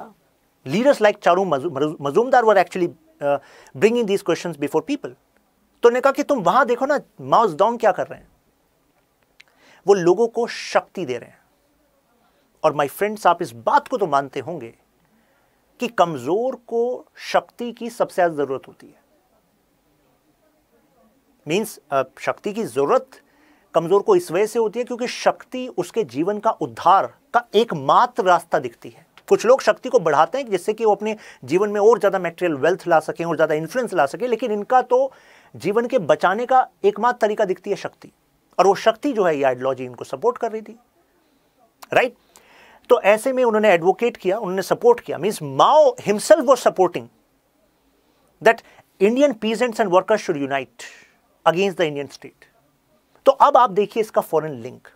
leaders like Charu Majumdar were actually bringing these question before people तो ने कहा कि तुम वहां देखो ना माउस डाउन क्या कर रहे हैं वो लोगों को शक्ति दे रहे हैं और माई फ्रेंड्स आप इस बात को तो मानते होंगे कि कमजोर को शक्ति की सबसे ज्यादा जरूरत होती है मीन्स uh, शक्ति की जरूरत कमज़ोर को इस वजह से होती है क्योंकि शक्ति उसके जीवन का उद्धार का एकमात्र रास्ता दिखती है कुछ लोग शक्ति को बढ़ाते हैं जिससे कि वो अपने जीवन में और ज़्यादा मेटेरियल वेल्थ ला सकें और ज़्यादा इन्फ्लुएंस ला सकें लेकिन इनका तो जीवन के बचाने का एकमात्र तरीका दिखती है शक्ति और वो शक्ति जो है ये आइडियोलॉजी इनको सपोर्ट कर रही थी राइट right? तो ऐसे में उन्होंने एडवोकेट किया उन्होंने सपोर्ट किया means Mao himself was supporting that Indian peasants and workers should unite against the Indian state तो अब आप देखिए इसका फॉरन लिंक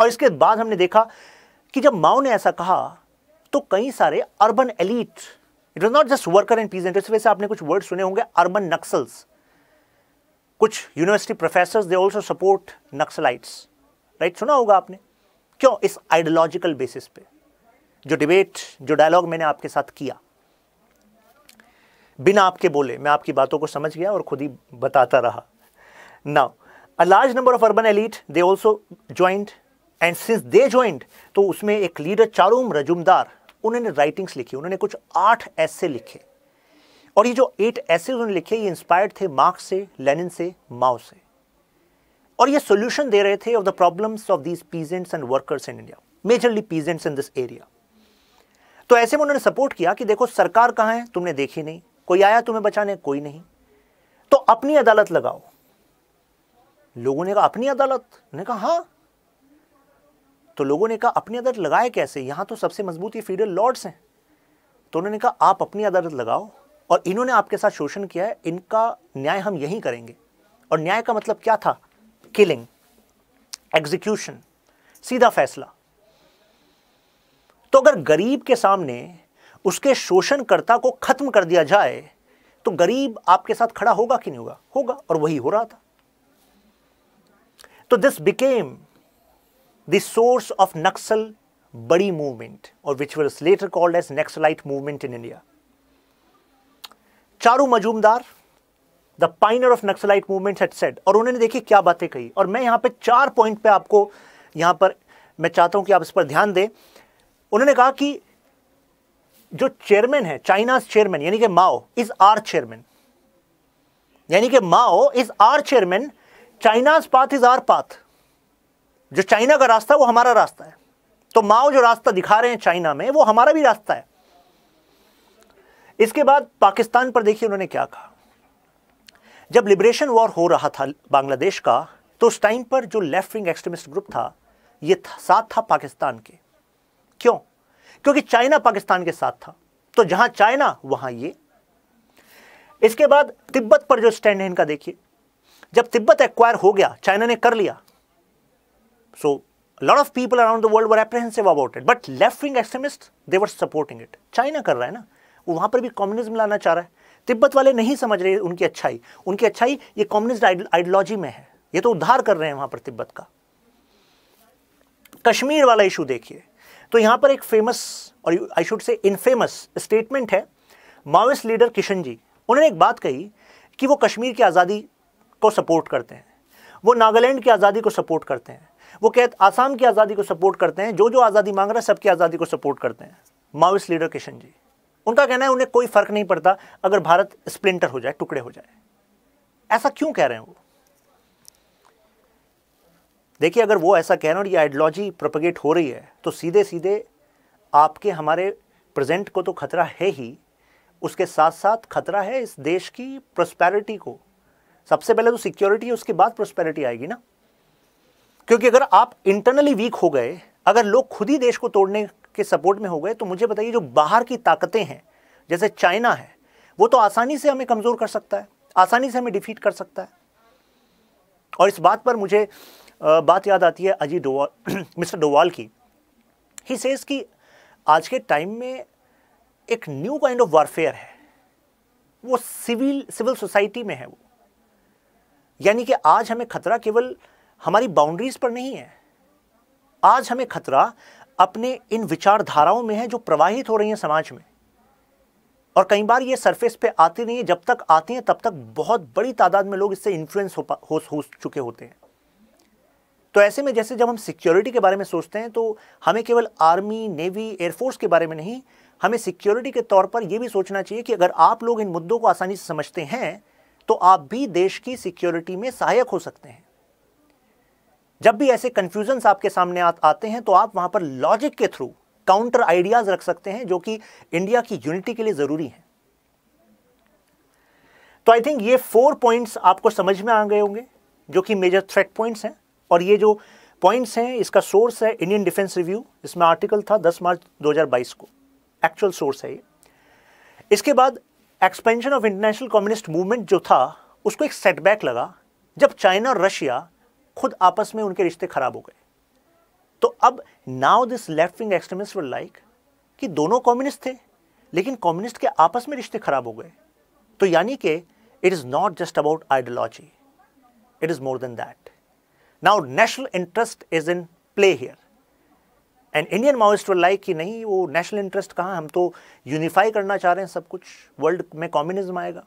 और इसके बाद हमने देखा कि जब माओ ने ऐसा कहा तो कई सारे urban elite it was not just worker and peasant वैसे आपने कुछ वर्ड सुने होंगे अर्बन नक्सल्स कुछ university professor they also support Naxalites right सुना होगा आपने क्यों इस आइडियोलॉजिकल बेसिस पे जो डिबेट जो डायलॉग मैंने आपके साथ किया बिना आपके बोले मैं आपकी बातों को समझ गया और खुद ही बताता रहा now a large number of urban elite they also joined and since they joined तो उसमें एक लीडर चारूम रजुमदार उन्होंने राइटिंग्स लिखी उन्होंने कुछ आठ ऐसे लिखे और ये जो एट ऐसे उन्होंने लिखे ये इंस्पायर्ड थे मार्क्स से लेनिन से माओ से और ये सोल्यूशन दे रहे थे of the problems of these peasants and workers in India majorly peasants in this area तो ऐसे में उन्होंने सपोर्ट किया कि देखो सरकार कहाँ है तुमने देखी नहीं कोई आया तुम्हें बचाने कोई नहीं तो अपनी अदालत लगाओ लोगों ने कहा अपनी अदालत ने कहा हाँ तो लोगों ने कहा अपनी अदालत लगाए कैसे यहां तो सबसे मजबूत ये फीडर लॉर्ड्स हैं तो उन्होंने कहा आप अपनी अदालत लगाओ और इन्होंने आपके साथ शोषण किया है इनका न्याय हम यहीं करेंगे और न्याय का मतलब क्या था किलिंग एग्जीक्यूशन सीधा फैसला तो अगर गरीब के सामने उसके शोषणकर्ता को खत्म कर दिया जाए तो गरीब आपके साथ खड़ा होगा कि नहीं होगा होगा और वही हो रहा था तो this became the source of Naxalbari movement और which was later called as Naxalite movement in India Charu Majumdar the pioneer of Naxalite movement he'd said और उन्होंने देखिए क्या बातें कही और मैं यहां पे चार पॉइंट पे आपको यहां पर मैं चाहता हूं कि आप इस पर ध्यान दें उन्होंने कहा कि जो चेयरमैन है चाइनाज चेयरमैन यानी कि माओ इज आर चेयरमैन यानी कि Mao is our chairman China's path is our path जो चाइना का रास्ता है वो हमारा रास्ता है तो माओ जो रास्ता दिखा रहे हैं चाइना में वो हमारा भी रास्ता है इसके बाद पाकिस्तान पर देखिए उन्होंने क्या कहा जब लिबरेशन वॉर हो रहा था बांग्लादेश का तो उस टाइम पर जो लेफ्ट विंग एक्सट्रीमिस्ट ग्रुप था ये था, साथ था पाकिस्तान के क्यों क्योंकि चाइना पाकिस्तान के साथ था तो जहां चाइना वहां ये इसके बाद तिब्बत पर जो स्टैंड है इनका देखिए जब तिब्बत एक्वायर हो गया चाइना ने कर लिया so lot of people around the world were apprehensive about it but left wing extremist they were supporting it China कर रहा है ना वो वहां पर भी कम्युनिज्म लाना चाह रहा है तिब्बत वाले नहीं समझ रहे उनकी अच्छाई उनकी अच्छाई ये कम्युनिस्ट आइडियोलॉजी में है ये तो उद्धार कर रहे हैं वहां पर तिब्बत का कश्मीर वाला इशू देखिए तो यहां पर एक फेमस और I should say infamous statement है माओइस्ट लीडर किशन जी उन्होंने एक बात कही कि वो कश्मीर की आज़ादी को सपोर्ट करते हैं वो नागालैंड की आज़ादी को सपोर्ट करते हैं वो कहते आसाम की आज़ादी को सपोर्ट करते हैं जो जो आज़ादी मांग रहा है सबकी आज़ादी को सपोर्ट करते हैं माओइस्ट लीडर किशन जी उनका कहना है उन्हें कोई फ़र्क नहीं पड़ता अगर भारत स्प्लिंटर हो जाए टुकड़े हो जाए ऐसा क्यों कह रहे हैं वो देखिए अगर वो ऐसा कह रहे हैं और ये आइडियोलॉजी प्रोपगेट हो रही है तो सीधे सीधे आपके हमारे प्रेजेंट को तो खतरा है ही उसके साथ साथ खतरा है इस देश की प्रोस्पैरिटी को सबसे पहले तो सिक्योरिटी है उसके बाद प्रोस्पेरिटी आएगी ना क्योंकि अगर आप इंटरनली वीक हो गए अगर लोग खुद ही देश को तोड़ने के सपोर्ट में हो गए तो मुझे बताइए जो बाहर की ताकतें हैं जैसे चाइना है वो तो आसानी से हमें कमज़ोर कर सकता है आसानी से हमें डिफीट कर सकता है और इस बात पर मुझे बात याद आती है अजीत डोवाल मिस्टर डोवाल की ही सेज कि आज के टाइम में एक न्यू काइंड ऑफ वारफेयर है वो सिविल सिविल सोसाइटी में है वो यानी कि आज हमें खतरा केवल हमारी बाउंड्रीज पर नहीं है आज हमें खतरा अपने इन विचारधाराओं में है जो प्रवाहित हो रही हैं समाज में और कई बार ये सरफेस पे आती नहीं है जब तक आती हैं तब तक बहुत बड़ी तादाद में लोग इससे इन्फ्लुएंस हो, हो हो चुके होते हैं तो ऐसे में जैसे जब हम सिक्योरिटी के बारे में सोचते हैं तो हमें केवल आर्मी नेवी एयरफोर्स के बारे में नहीं हमें सिक्योरिटी के तौर पर यह भी सोचना चाहिए कि अगर आप लोग इन मुद्दों को आसानी से समझते हैं तो आप भी देश की सिक्योरिटी में सहायक हो सकते हैं जब भी ऐसे कंफ्यूजन आपके सामने आ, आते हैं तो आप वहां पर लॉजिक के थ्रू काउंटर आइडियाज रख सकते हैं जो कि इंडिया की यूनिटी के लिए जरूरी है तो आई थिंक ये फोर पॉइंट्स आपको समझ में आ गए होंगे जो कि मेजर थ्रेट पॉइंट्स हैं और ये जो पॉइंट्स हैं इसका सोर्स है इंडियन डिफेंस रिव्यू इसमें आर्टिकल था 10 मार्च 2022 को एक्चुअल सोर्स है ये इसके बाद expansion of international communist movement जो था उसको एक सेटबैक लगा जब चाइना और रशिया खुद आपस में उनके रिश्ते खराब हो गए तो अब now this left wing extremist were like कि दोनों कम्युनिस्ट थे लेकिन कम्युनिस्ट के आपस में रिश्ते खराब हो गए तो यानी कि it is not just about ideology it is more than that now national interest is in play here and Indian Maoist वाइक लाइक कि नहीं वो नेशनल इंटरेस्ट कहाँ हम तो यूनिफाई करना चाह रहे हैं सब कुछ वर्ल्ड में कॉम्युनिज्म आएगा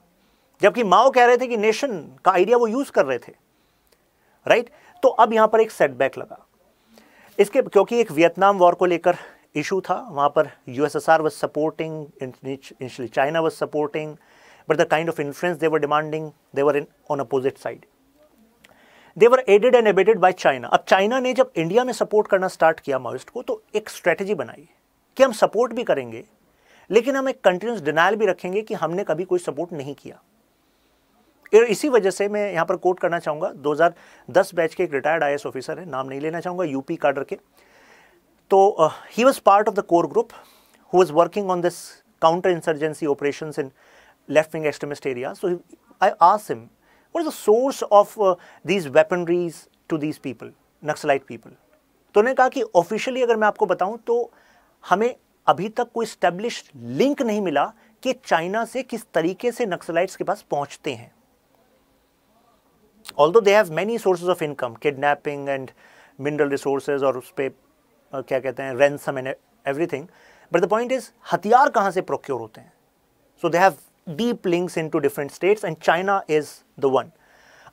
जबकि माओ कह रहे थे कि नेशन का आइडिया वो यूज़ कर रहे थे राइट right? तो अब यहां पर एक सेटबैक लगा इसके क्योंकि एक वियतनाम वॉर को लेकर इशू था वहां पर USSR was was supporting China was supporting but the kind of influence they were demanding they were in on opposite side they were aided and abetted by China अब चाइना ने जब इंडिया में सपोर्ट करना स्टार्ट किया माओइस्ट को तो एक स्ट्रेटेजी बनाई कि हम सपोर्ट भी करेंगे लेकिन हम एक कंटिन्यूस डिनाइल भी रखेंगे कि हमने कभी कोई सपोर्ट नहीं किया इसी वजह से मैं यहाँ पर कोट करना चाहूँगा 2010 बैच के एक रिटायर्ड आई ऑफिसर है नाम नहीं लेना चाहूँगा यूपी काडर के तो he was part of the core group who was working on this counter insurgency operation in left wing extremist area so I आस him What is the source of uh, these weaponries to these people, Naxalite people? तो उन्होंने कहा कि officially अगर मैं आपको बताऊं तो हमें अभी तक कोई स्टेब्लिश लिंक नहीं मिला कि चाइना से किस तरीके से नक्सलाइट्स के पास पहुंचते हैं although they have many sources of income kidnapping and mineral resources और उस पर क्या कहते हैं ransom and everything but the point is हथियार कहाँ से प्रोक्योर होते हैं so they have deep links to different states and China is the one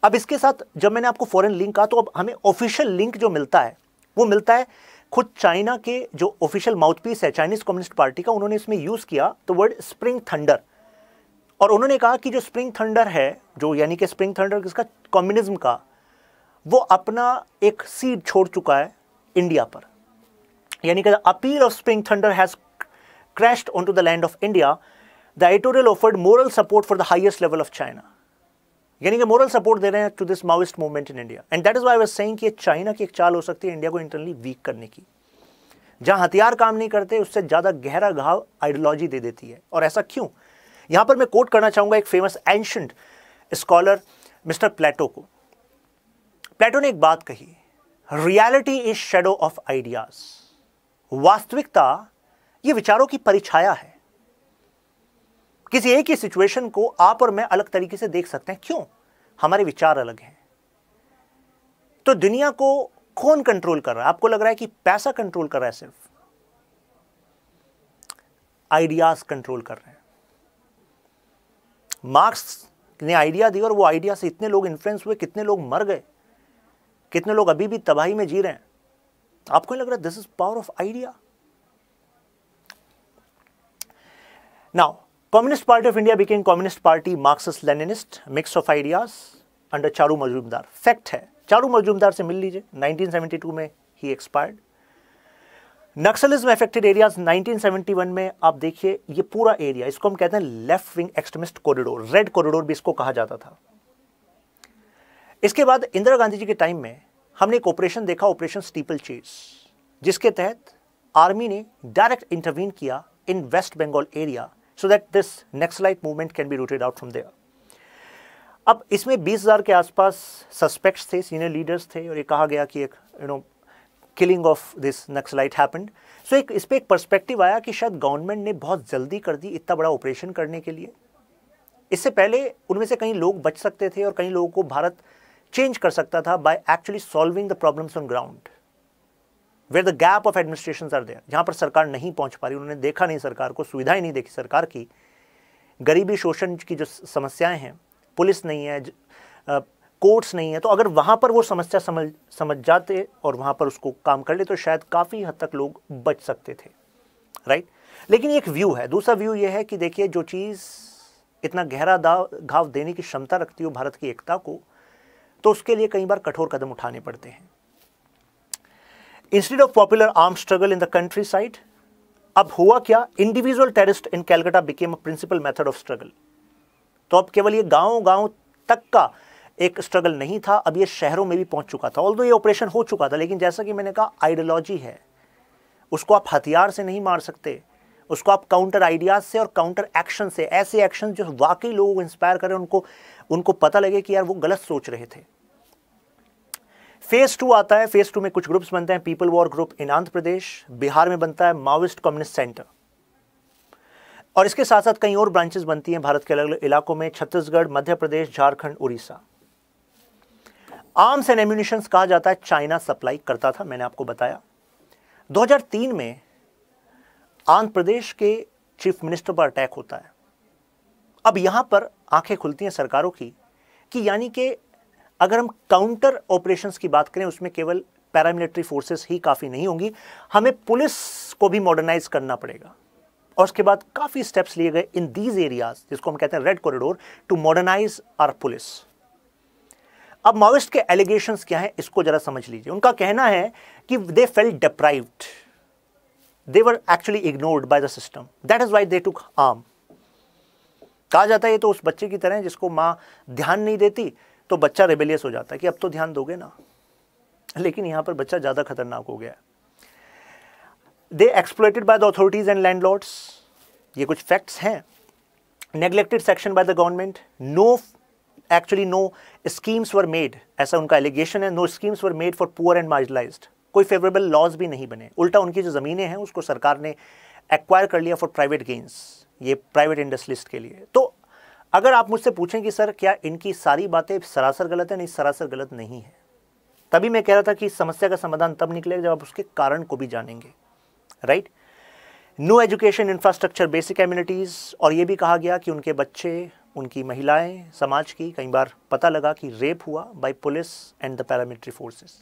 अब इसके साथ जब मैंने आपको फॉरेन लिंक कहा तो अब हमें ऑफिशियल लिंक जो मिलता है वो मिलता है खुद चाइना के जो ऑफिशियल माउथपीस है चाइनीज कम्युनिस्ट पार्टी का उन्होंने इसमें यूज़ किया द वर्ड स्प्रिंग थंडर और उन्होंने कहा कि जो स्प्रिंग थंडर है जो यानी कि स्प्रिंग थंडर किसका कम्युनिज्म का वो अपना एक सीड छोड़ चुका है इंडिया पर यानी कि a peal of spring thunder has crashed on to the land of India the editorial offered moral support for the highest level of China यानी कि मोरल सपोर्ट दे रहे हैं to this Maoist movement in India and that is why was saying कि China की एक चाल हो सकती है इंडिया को इंटरनली वीक करने की जहां हथियार काम नहीं करते उससे ज़्यादा गहरा घाव आइडियोलॉजी दे देती है और ऐसा क्यों यहां पर मैं कोट करना चाहूंगा एक famous ancient scholar mister Plato को प्लेटो ने एक बात कही reality is shadow of ideas वास्तविकता ये विचारों की परिछाया है किसी एक ही सिचुएशन को आप और मैं अलग तरीके से देख सकते हैं क्यों हमारे विचार अलग हैं तो दुनिया को कौन कंट्रोल कर रहा है आपको लग रहा है कि पैसा कंट्रोल कर रहा है सिर्फ आइडियाज कंट्रोल कर रहे हैं मार्क्स ने आइडिया दिया और वो आइडिया से इतने लोग इन्फ्लुएंस हुए कितने लोग मर गए कितने लोग अभी भी तबाही में जी रहे हैं आपको लग रहा है this is power of idea now communist party of India became communist party Marxist leninist mix of ideas under Charu Majumdar fact है चारू मजूमदार से मिल लीजिए 1972 में ही एक्सपायर्ड नक्सलिज्म अफेक्टेड एरियाज 1971 में आप देखिए ये पूरा एरिया इसको हम कहते हैं left wing extremist corridor red corridor भी इसको कहा जाता था इसके बाद इंदिरा गांधी जी के टाइम में हमने एक ऑपरेशन देखा ऑपरेशन स्टीपल चीज जिसके तहत आर्मी ने डायरेक्ट इंटरवीन किया in West Bengal area so that this Naxalite light movement can be rooted out from there अब इसमें 20,000 के आसपास सस्पेक्ट्स थे सीनियर लीडर्स थे और ये कहा गया कि एक you know killing of this Naxalite happened so एक इस पर एक परस्पेक्टिव आया कि शायद गवर्नमेंट ने बहुत जल्दी कर दी इतना बड़ा ऑपरेशन करने के लिए इससे पहले उनमें से कई लोग बच सकते थे और कई लोगों को भारत चेंज कर सकता था by actually solving the problems on ground where the gap of administration are there जहाँ पर सरकार नहीं पहुँच पा रही उन्होंने देखा नहीं सरकार को सुविधा ही नहीं देखी सरकार की गरीबी शोषण की जो समस्याएं हैं पुलिस नहीं है कोर्ट्स नहीं है तो अगर वहाँ पर वो समस्या समझ समझ जाते और वहाँ पर उसको काम कर ले तो शायद काफ़ी हद तक लोग बच सकते थे राइट लेकिन एक व्यू है दूसरा व्यू ये है कि देखिए जो चीज़ इतना गहरा दाव घाव देने की क्षमता रखती हो भारत की एकता को तो उसके लिए कई बार कठोर कदम उठाने पड़ते हैं instead of popular arm struggle in the country side अब हुआ क्या individual terrorist in Calcutta became a principal method of struggle तो अब केवल ये गांव गांव तक का एक स्ट्रगल नहीं था अब ये शहरों में भी पहुंच चुका था ऑल ये ऑपरेशन हो चुका था लेकिन जैसा कि मैंने कहा आइडियोलॉजी है उसको आप हथियार से नहीं मार सकते उसको आप काउंटर आइडियाज से और काउंटर एक्शन से ऐसे एक्शन जो वाकई लोगों को इंस्पायर करें उनको उनको पता लगे कि यार वो गलत सोच रहे थे फेज टू आता है फेज टू में कुछ ग्रुप्स बनते हैं people war group in Andhra Pradesh Bihar में बनता है माओइस्ट कम्युनिस्ट सेंटर और इसके साथ साथ कई और ब्रांचेस बनती हैं भारत के अलग अलग इलाकों में Chhattisgarh Madhya Pradesh Jharkhand Orissa arms and ammunitions कहा जाता है चाइना सप्लाई करता था मैंने आपको बताया 2003 में आंध्र प्रदेश के चीफ मिनिस्टर पर अटैक होता है अब यहां पर आंखें खुलती हैं सरकारों की कि यानी कि अगर हम काउंटर ऑपरेशंस की बात करें उसमें केवल पैरामिलिट्री फोर्सेस ही काफ़ी नहीं होंगी हमें पुलिस को भी मॉडर्नाइज करना पड़ेगा और उसके बाद काफ़ी स्टेप्स लिए गए इन दीज एरियाज जिसको हम कहते हैं red corridor to modernise our police अब माओइस्ट के एलिगेशन क्या हैं इसको जरा समझ लीजिए उनका कहना है कि they feel deprived they were actually ignored by the system that is why they took arm कहा जाता है ये तो उस बच्चे की तरह है जिसको माँ ध्यान नहीं देती तो बच्चा रेबेलियस हो जाता है कि अब तो ध्यान दोगे ना लेकिन यहाँ पर बच्चा ज़्यादा खतरनाक हो गया है they exploited by the authorities and land ये कुछ फैक्ट्स हैं neglected section by the government no actually no schemes were made ऐसा उनका एलिगेशन है no schemes were made for poor and marginalised कोई फेवरेबल लॉज भी नहीं बने उल्टा उनकी जो ज़मीनें हैं उसको सरकार ने एक्वायर कर लिया फॉर प्राइवेट गेंस ये प्राइवेट इंडस्ट्रीज के लिए तो अगर आप मुझसे पूछें कि सर क्या इनकी सारी बातें सरासर गलत है नहीं सरासर गलत नहीं है तभी मैं कह रहा था कि समस्या का समाधान तब निकलेगा जब आप उसके कारण को भी जानेंगे right no education infrastructure basic amenities और ये भी कहा गया कि उनके बच्चे उनकी महिलाएं समाज की कई बार पता लगा कि रेप हुआ by police and the paramilitary forces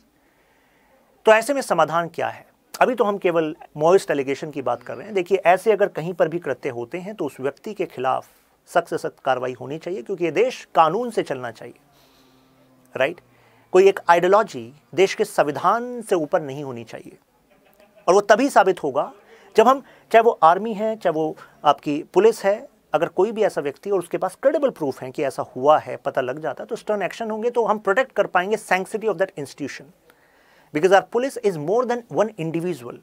तो ऐसे में समाधान क्या है अभी तो हम केवल मोइस्ट एलिगेशन की बात कर रहे हैं देखिए ऐसे अगर कहीं पर भी कृत्य होते हैं तो उस व्यक्ति के खिलाफ सख्त से सख्त कार्रवाई होनी चाहिए क्योंकि ये देश कानून से चलना चाहिए राइट कोई एक आइडियोलॉजी देश के संविधान से ऊपर नहीं होनी चाहिए और वो तभी साबित होगा जब हम चाहे वो आर्मी है चाहे वो आपकी पुलिस है अगर कोई भी ऐसा व्यक्ति और उसके पास क्रेडिबल प्रूफ है कि ऐसा हुआ है पता लग जाता है तो स्टर्न एक्शन होंगे तो हम प्रोटेक्ट कर पाएंगे sanctity of that institution because our police is more than one individual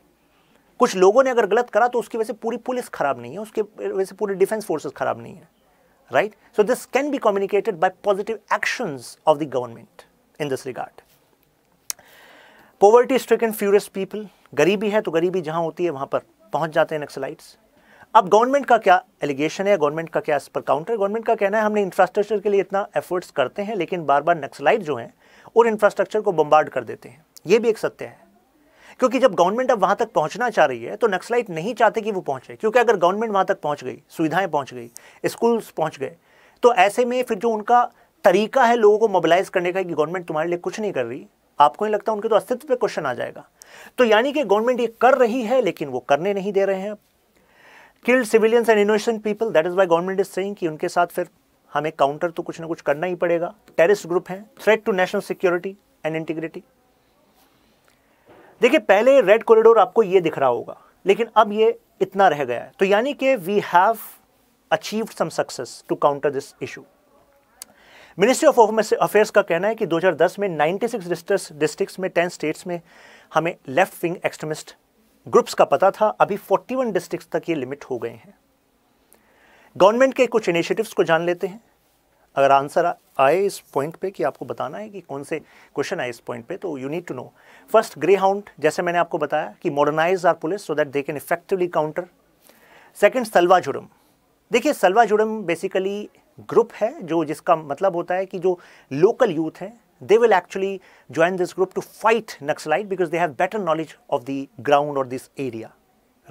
कुछ लोगों ने अगर गलत करा तो उसकी वजह से पूरी पुलिस खराब नहीं है उसके वजह से पूरी डिफेंस फोर्सेज खराब नहीं है so this can be communicated communicated positive positive of the government in this regard poverty stricken and furious people गरीबी है तो गरीबी जहां होती है वहां पर पहुंच जाते हैं नक्सलाइट्स अब गवर्नमेंट का क्या एलिगेशन है गवर्नमेंट का क्या इस पर काउंटर गवर्नमेंट का कहना है हमने इंफ्रास्ट्रक्चर के लिए इतना एफर्ट्स करते हैं लेकिन बार बार नक्सलाइट जो हैं उन इंफ्रास्ट्रक्चर को बम्बार्ड कर देते हैं ये भी एक सत्य है क्योंकि जब गवर्नमेंट अब वहां तक पहुंचना चाह रही है तो नक्सलाइट नहीं चाहते कि वो पहुंचे क्योंकि अगर गवर्नमेंट वहां तक पहुंच गई सुविधाएं पहुंच गई स्कूल्स पहुंच गए तो ऐसे में फिर जो उनका तरीका है लोगों को मोबिलाइज करने का कि गवर्नमेंट तुम्हारे लिए कुछ नहीं कर रही आपको नहीं लगता उनके तो अस्तित्व पे क्वेश्चन आ जाएगा तो यानी कि गवर्नमेंट ये कर रही है लेकिन वो करने नहीं दे रहे हैं killed civilians and innocent people that is why government is saying कि उनके साथ फिर हमें काउंटर तो कुछ ना कुछ करना ही पड़ेगा टेरिस ग्रुप हैं threat to national security and integrity देखिए पहले रेड कॉरिडोर आपको ये दिख रहा होगा लेकिन अब ये इतना रह गया है तो यानी कि we have achieve some success to counter this issue ministry of affairs का कहना है कि 2010 में 96 सिक्स डिस्ट्रिक्स में 10 स्टेट्स में हमें लेफ्ट विंग एक्सट्रीमिस्ट ग्रुप्स का पता था अभी 41 वन तक ये लिमिट हो गए हैं गवर्नमेंट के कुछ इनिशिएटिव्स को जान लेते हैं अगर आंसर आए इस पॉइंट पे कि आपको बताना है कि कौन से क्वेश्चन आए इस पॉइंट पे तो you need to know first greyhound जैसे मैंने आपको बताया कि modernise our police so that they can effectively counter second Salwa Judum देखिए सलवा जुड़म बेसिकली ग्रुप है जो जिसका मतलब होता है कि जो लोकल यूथ हैं they will actually join this group to fight Naxalite because they have better knowledge of the ground और दिस एरिया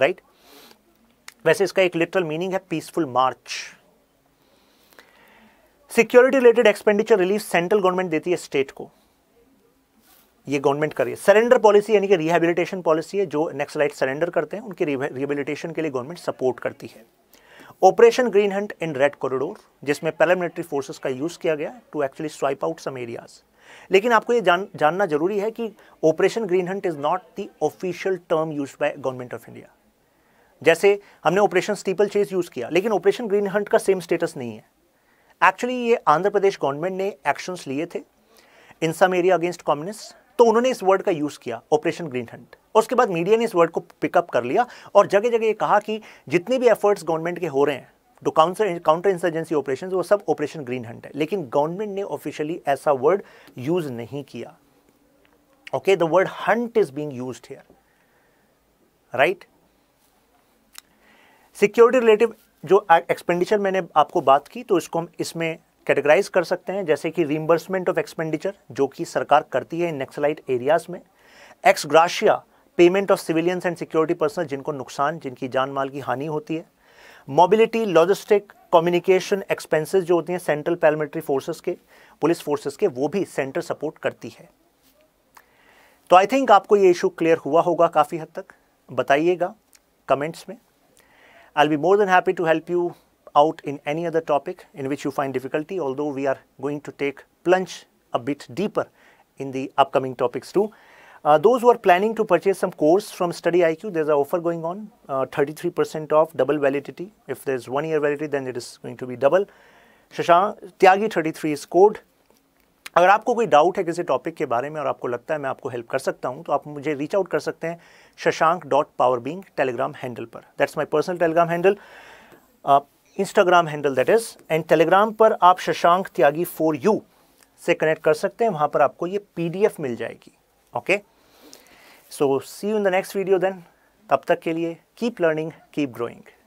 राइट वैसे इसका एक लिटरल मीनिंग है peaceful march security related expenditure relief central government देती है state को ये गवर्नमेंट करिए सरेंडर पॉलिसी यानी कि रिहेबिलिटेशन पॉलिसी है जो नेक्स्ट लाइट सरेंडर करते हैं उनकी रिहेबिलिटेशन के लिए गवर्नमेंट सपोर्ट करती है operation green hunt in red corridor जिसमें पैरामिलिट्री फोर्सेस का यूज़ किया गया to actually swipe out some areas लेकिन आपको ये जान जानना जरूरी है कि operation green hunt is not the official term use by government of India जैसे हमने ऑपरेशन स्टीपल चेज यूज़ किया लेकिन ऑपरेशन ग्रीन हंट का सेम स्टेटस नहीं है एक्चुअली ये आंध्र प्रदेश गवर्नमेंट ने एक्शंस लिए थे इन सम एरिया अगेंस्ट कम्युनिस्ट तो उन्होंने इस वर्ड का यूज़ किया ऑपरेशन ग्रीन हंट उसके बाद मीडिया ने इस वर्ड को पिकअप कर लिया और जगह जगह ये कहा कि जितने भी एफर्ट्स गवर्नमेंट के हो रहे हैं to counter counter insurgency operation वो सब ऑपरेशन ग्रीन हंट है लेकिन गवर्नमेंट ने ऑफिशियली ऐसा वर्ड यूज़ नहीं किया okay the word hunt is being use here right security relative जो एक्सपेंडिचर मैंने आपको बात की तो इसको हम इसमें कैटेगराइज कर सकते हैं जैसे कि रिम्बर्समेंट ऑफ एक्सपेंडिचर जो कि सरकार करती है नेक्सलाइट एरियाज़ में ex gratia payment of civilians and security person जिनको नुकसान जिनकी जान माल की हानि होती है मोबिलिटी लॉजिस्टिक कम्युनिकेशन एक्सपेंसेस जो होती हैं सेंट्रल पैरामिलिट्री फोर्सेस के पुलिस फोर्सेस के वो भी सेंटर सपोर्ट करती है तो आई थिंक आपको ये इशू क्लियर हुआ होगा काफ़ी हद तक बताइएगा कमेंट्स में I'll be more than happy to help you out in any other topic in which you find difficulty, although we are going to take plunge a bit deeper in the upcoming topics too. Uh, those who are planning to purchase some course from Study IQ, there's an offer going on, 33% uh, off, double validity. If there's one year validity, then it is going to be double. Shashank Tyagi 33 is code. अगर आपको कोई doubt है किसी topic के बारे में और आपको लगता है मैं आपको हेल्प कर सकता हूं तो आप मुझे रीच आउट कर सकते हैं Shashank dot power being Telegram handle पर that's my personal Telegram handle Instagram handle that is and Telegram पर आप शशांक त्यागी फॉर यू से कनेक्ट कर सकते हैं वहाँ पर आपको ये पी मिल जाएगी okay so see you in the next video then तब तक के लिए कीप लर्निंग कीप ग्रोइंग